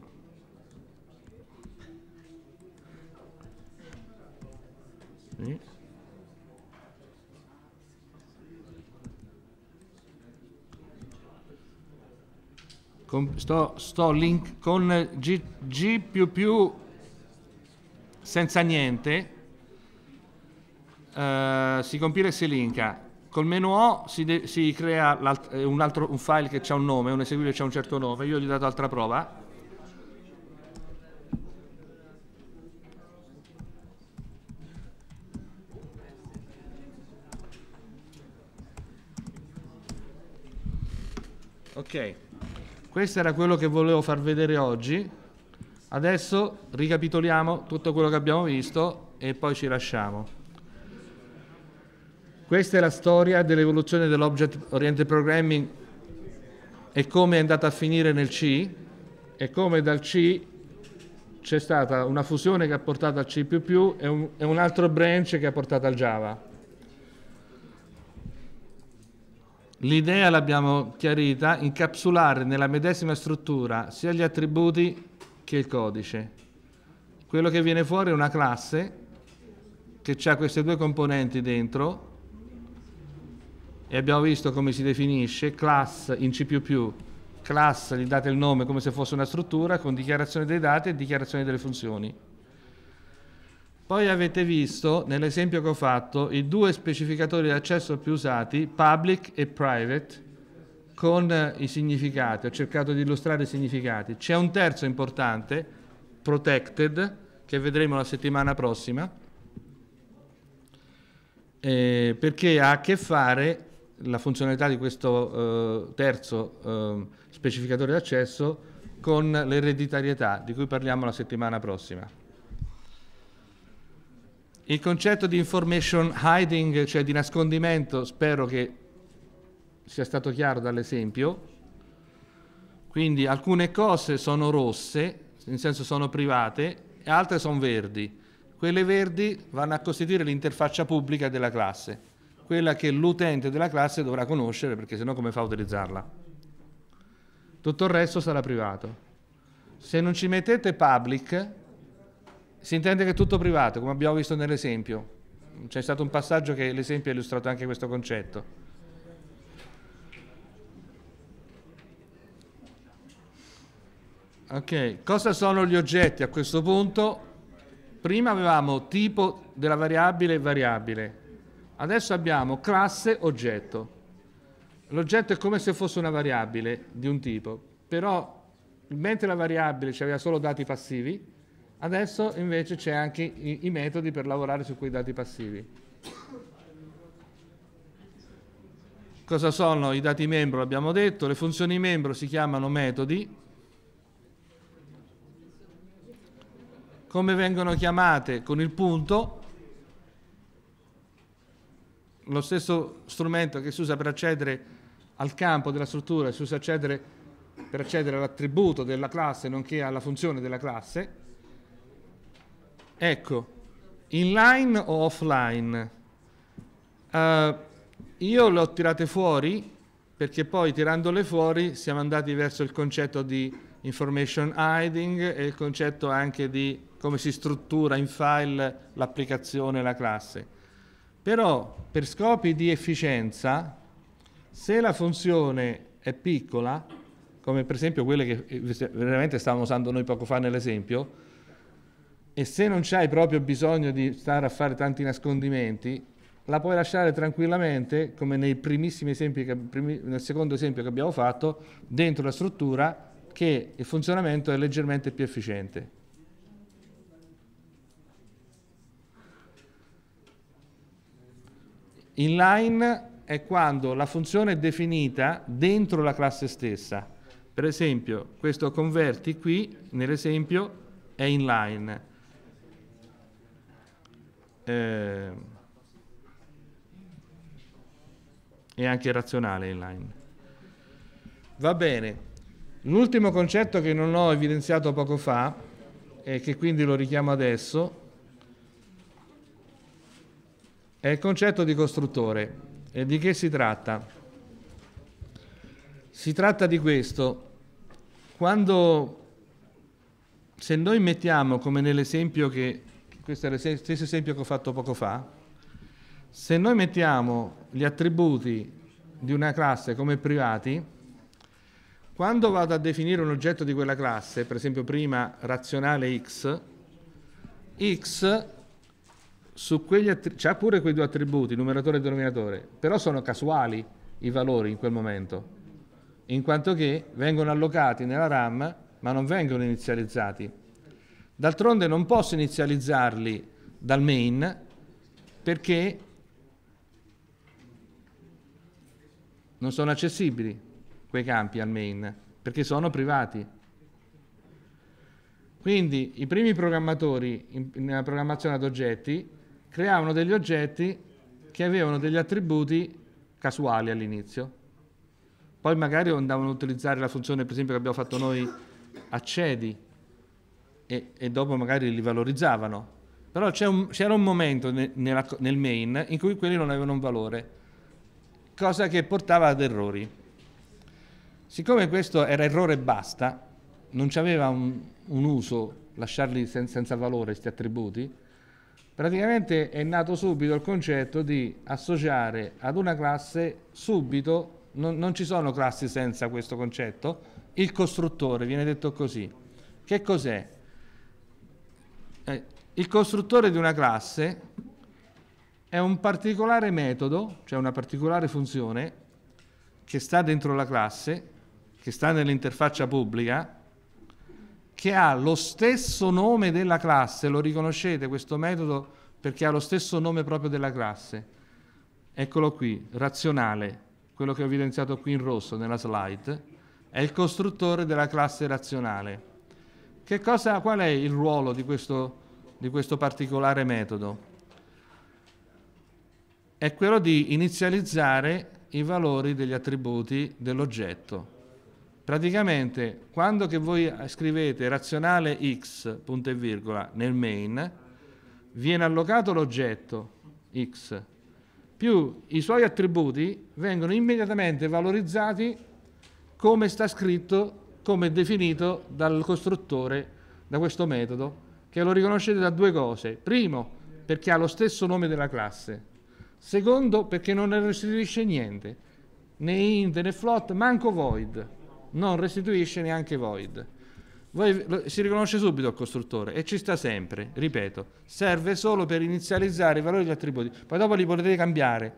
sì. con, sto, sto link con G, G senza niente eh, si compila e si linka. Col menu O si, si crea eh, un, altro, un, file che ha un nome, un eseguibile che ha un certo nome, io gli ho dato altra prova. Ok, questo era quello che volevo far vedere oggi. Adesso ricapitoliamo tutto quello che abbiamo visto e poi ci lasciamo. Questa è la storia dell'evoluzione dell'Object Oriented Programming e come è andata a finire nel C e come dal C c'è stata una fusione che ha portato al C++ e un, e un altro branch che ha portato al Java. L'idea l'abbiamo chiarita, incapsulare nella medesima struttura sia gli attributi che il codice. Quello che viene fuori è una classe che ha queste due componenti dentro e abbiamo visto come si definisce class in C++, class gli date il nome come se fosse una struttura con dichiarazione dei dati e dichiarazione delle funzioni. Poi avete visto nell'esempio che ho fatto i due specificatori di accesso più usati, public e private, con i significati, ho cercato di illustrare i significati. C'è un terzo importante, protected, che vedremo la settimana prossima, eh, perché ha a che fare la funzionalità di questo eh, terzo eh, specificatore d'accesso con l'ereditarietà di cui parliamo la settimana prossima. Il concetto di information hiding, cioè di nascondimento, spero che sia stato chiaro dall'esempio. Quindi alcune cose sono rosse, nel senso sono private, e altre sono verdi. Quelle verdi vanno a costituire l'interfaccia pubblica della classe quella che l'utente della classe dovrà conoscere perché sennò come fa a utilizzarla? Tutto il resto sarà privato. Se non ci mettete public, si intende che è tutto privato, come abbiamo visto nell'esempio. C'è stato un passaggio che l'esempio ha illustrato anche questo concetto. Ok, cosa sono gli oggetti a questo punto? Prima avevamo tipo della variabile e variabile, Adesso abbiamo classe oggetto. L'oggetto è come se fosse una variabile di un tipo, però mentre la variabile ci aveva solo dati passivi, adesso invece c'è anche i, i metodi per lavorare su quei dati passivi. Cosa sono i dati membro? L'abbiamo detto, le funzioni membro si chiamano metodi. Come vengono chiamate? Con il punto lo stesso strumento che si usa per accedere al campo della struttura, si usa accedere, per accedere all'attributo della classe nonché alla funzione della classe. Ecco, inline o offline? Uh, io le ho tirate fuori perché poi tirandole fuori siamo andati verso il concetto di information hiding e il concetto anche di come si struttura in file l'applicazione, la classe. Però per scopi di efficienza, se la funzione è piccola, come per esempio quelle che eh, veramente stavamo usando noi poco fa nell'esempio, e se non c'hai proprio bisogno di stare a fare tanti nascondimenti, la puoi lasciare tranquillamente, come nei primissimi esempi che, primi, nel secondo esempio che abbiamo fatto, dentro la struttura che il funzionamento è leggermente più efficiente. Inline è quando la funzione è definita dentro la classe stessa. Per esempio, questo converti qui, nell'esempio, è inline. Eh, è anche razionale inline. Va bene. L'ultimo concetto che non ho evidenziato poco fa, e che quindi lo richiamo adesso, è il concetto di costruttore. E di che si tratta? Si tratta di questo. Quando, se noi mettiamo, come nell'esempio che, questo è lo stesso esempio che ho fatto poco fa, se noi mettiamo gli attributi di una classe come privati, quando vado a definire un oggetto di quella classe, per esempio prima razionale x, x su quegli c'ha pure quei due attributi, numeratore e denominatore, però sono casuali i valori in quel momento, in quanto che vengono allocati nella RAM ma non vengono inizializzati. D'altronde non posso inizializzarli dal main perché non sono accessibili quei campi al main, perché sono privati. Quindi i primi programmatori in, nella programmazione ad oggetti creavano degli oggetti che avevano degli attributi casuali all'inizio. Poi magari andavano a utilizzare la funzione, per esempio, che abbiamo fatto noi, accedi, e, e dopo magari li valorizzavano. Però un, c'era un momento ne, nella, nel main in cui quelli non avevano un valore, cosa che portava ad errori. Siccome questo era errore e basta, non c'aveva un, un uso lasciarli sen, senza valore questi attributi, praticamente è nato subito il concetto di associare ad una classe subito, non, non, ci sono classi senza questo concetto, il costruttore, viene detto così. Che cos'è? Eh, il costruttore di una classe è un particolare metodo, cioè una particolare funzione, che sta dentro la classe, che sta nell'interfaccia pubblica, che ha lo stesso nome della classe, lo riconoscete questo metodo perché ha lo stesso nome proprio della classe. Eccolo qui, razionale, quello che ho evidenziato qui in rosso nella slide, è il costruttore della classe razionale. Cosa, qual è il ruolo di questo, di questo particolare metodo? È quello di inizializzare i valori degli attributi dell'oggetto praticamente quando che voi scrivete razionale x, punto e virgola, nel main, viene allocato l'oggetto x, più i suoi attributi vengono immediatamente valorizzati come sta scritto, come definito dal costruttore, da questo metodo, che lo riconoscete da due cose. Primo, perché ha lo stesso nome della classe. Secondo, perché non restituisce niente, né int né float, manco void non restituisce neanche void. Voi, si riconosce subito il costruttore e ci sta sempre, ripeto, serve solo per inizializzare i valori degli attributi, poi dopo li potete cambiare,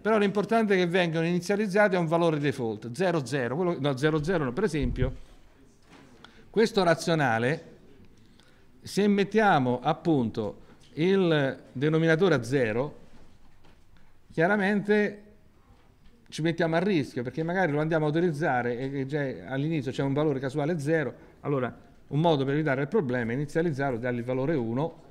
però l'importante è che vengano inizializzati a un valore default, 00, quello, no 00 no, per esempio, questo razionale, se mettiamo appunto il denominatore a 0, chiaramente ci mettiamo a rischio perché magari lo andiamo a utilizzare e all'inizio c'è un valore casuale 0, allora un modo per evitare il problema è inizializzarlo, dargli il valore 1,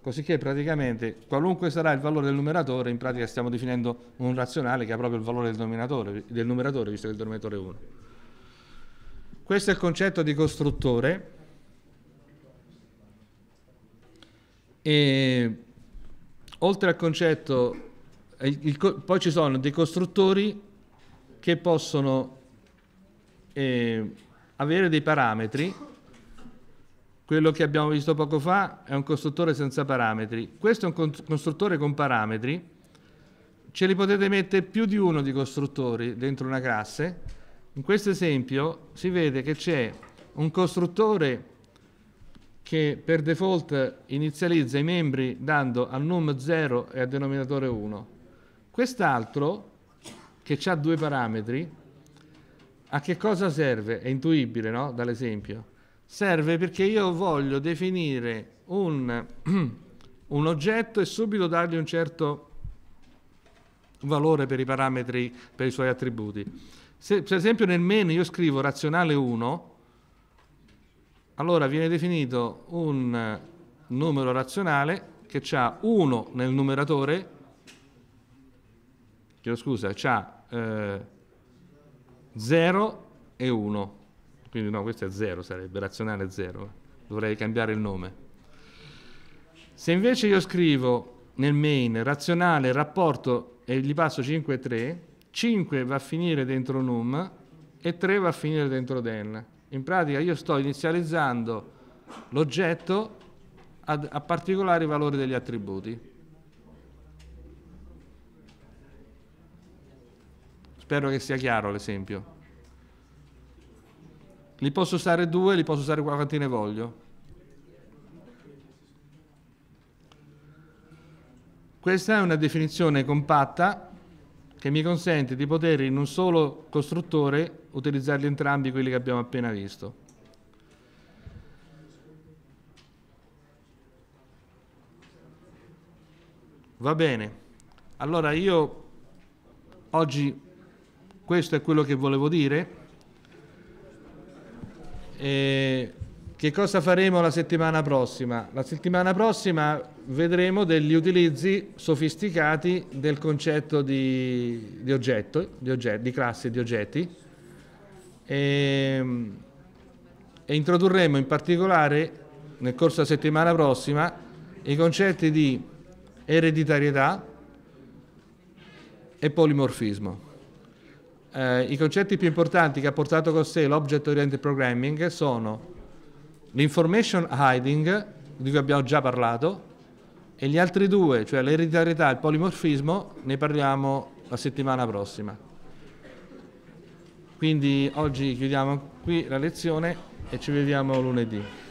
così che praticamente qualunque sarà il valore del numeratore, in pratica stiamo definendo un razionale che ha proprio il valore del, del numeratore, visto che il denominatore è 1. Questo è il concetto di costruttore. E oltre al concetto eh, il, poi ci sono dei costruttori che possono eh, avere dei parametri. Quello che abbiamo visto poco fa è un costruttore senza parametri. Questo è un costruttore con parametri. Ce li potete mettere più di uno di costruttori dentro una classe. In questo esempio si vede che c'è un costruttore che per default inizializza i membri dando a num 0 e a denominatore 1. Quest'altro, che ha due parametri, a che cosa serve? È intuibile, no? Dall'esempio. Serve perché io voglio definire un, un oggetto e subito dargli un certo valore per i parametri, per i suoi attributi. Se, per esempio nel main io scrivo razionale 1, allora viene definito un numero razionale che ha 1 nel numeratore chiedo scusa, c'ha eh, 0 e 1. Quindi no, questo è 0, sarebbe razionale 0. Dovrei cambiare il nome. Se invece io scrivo nel main razionale rapporto e gli passo 5 e 3, 5 va a finire dentro num e 3 va a finire dentro den. In pratica io sto inizializzando l'oggetto a particolari valori degli attributi. Spero che sia chiaro l'esempio. Li posso usare due, li posso usare quanti ne voglio. Questa è una definizione compatta che mi consente di poter in un solo costruttore utilizzarli entrambi quelli che abbiamo appena visto. Va bene, allora io oggi questo è quello che volevo dire. E che cosa faremo la settimana prossima? La settimana prossima vedremo degli utilizzi sofisticati del concetto di, di oggetto, di, oggetti, di classe di oggetti e, ehm, e introdurremo in particolare nel corso della settimana prossima i concetti di ereditarietà e polimorfismo. Eh, I concetti più importanti che ha portato con sé l'object oriented programming sono l'information hiding, di cui abbiamo già parlato, e gli altri due, cioè l'ereditarietà e il polimorfismo, ne parliamo la settimana prossima. Quindi oggi chiudiamo qui la lezione e ci vediamo lunedì.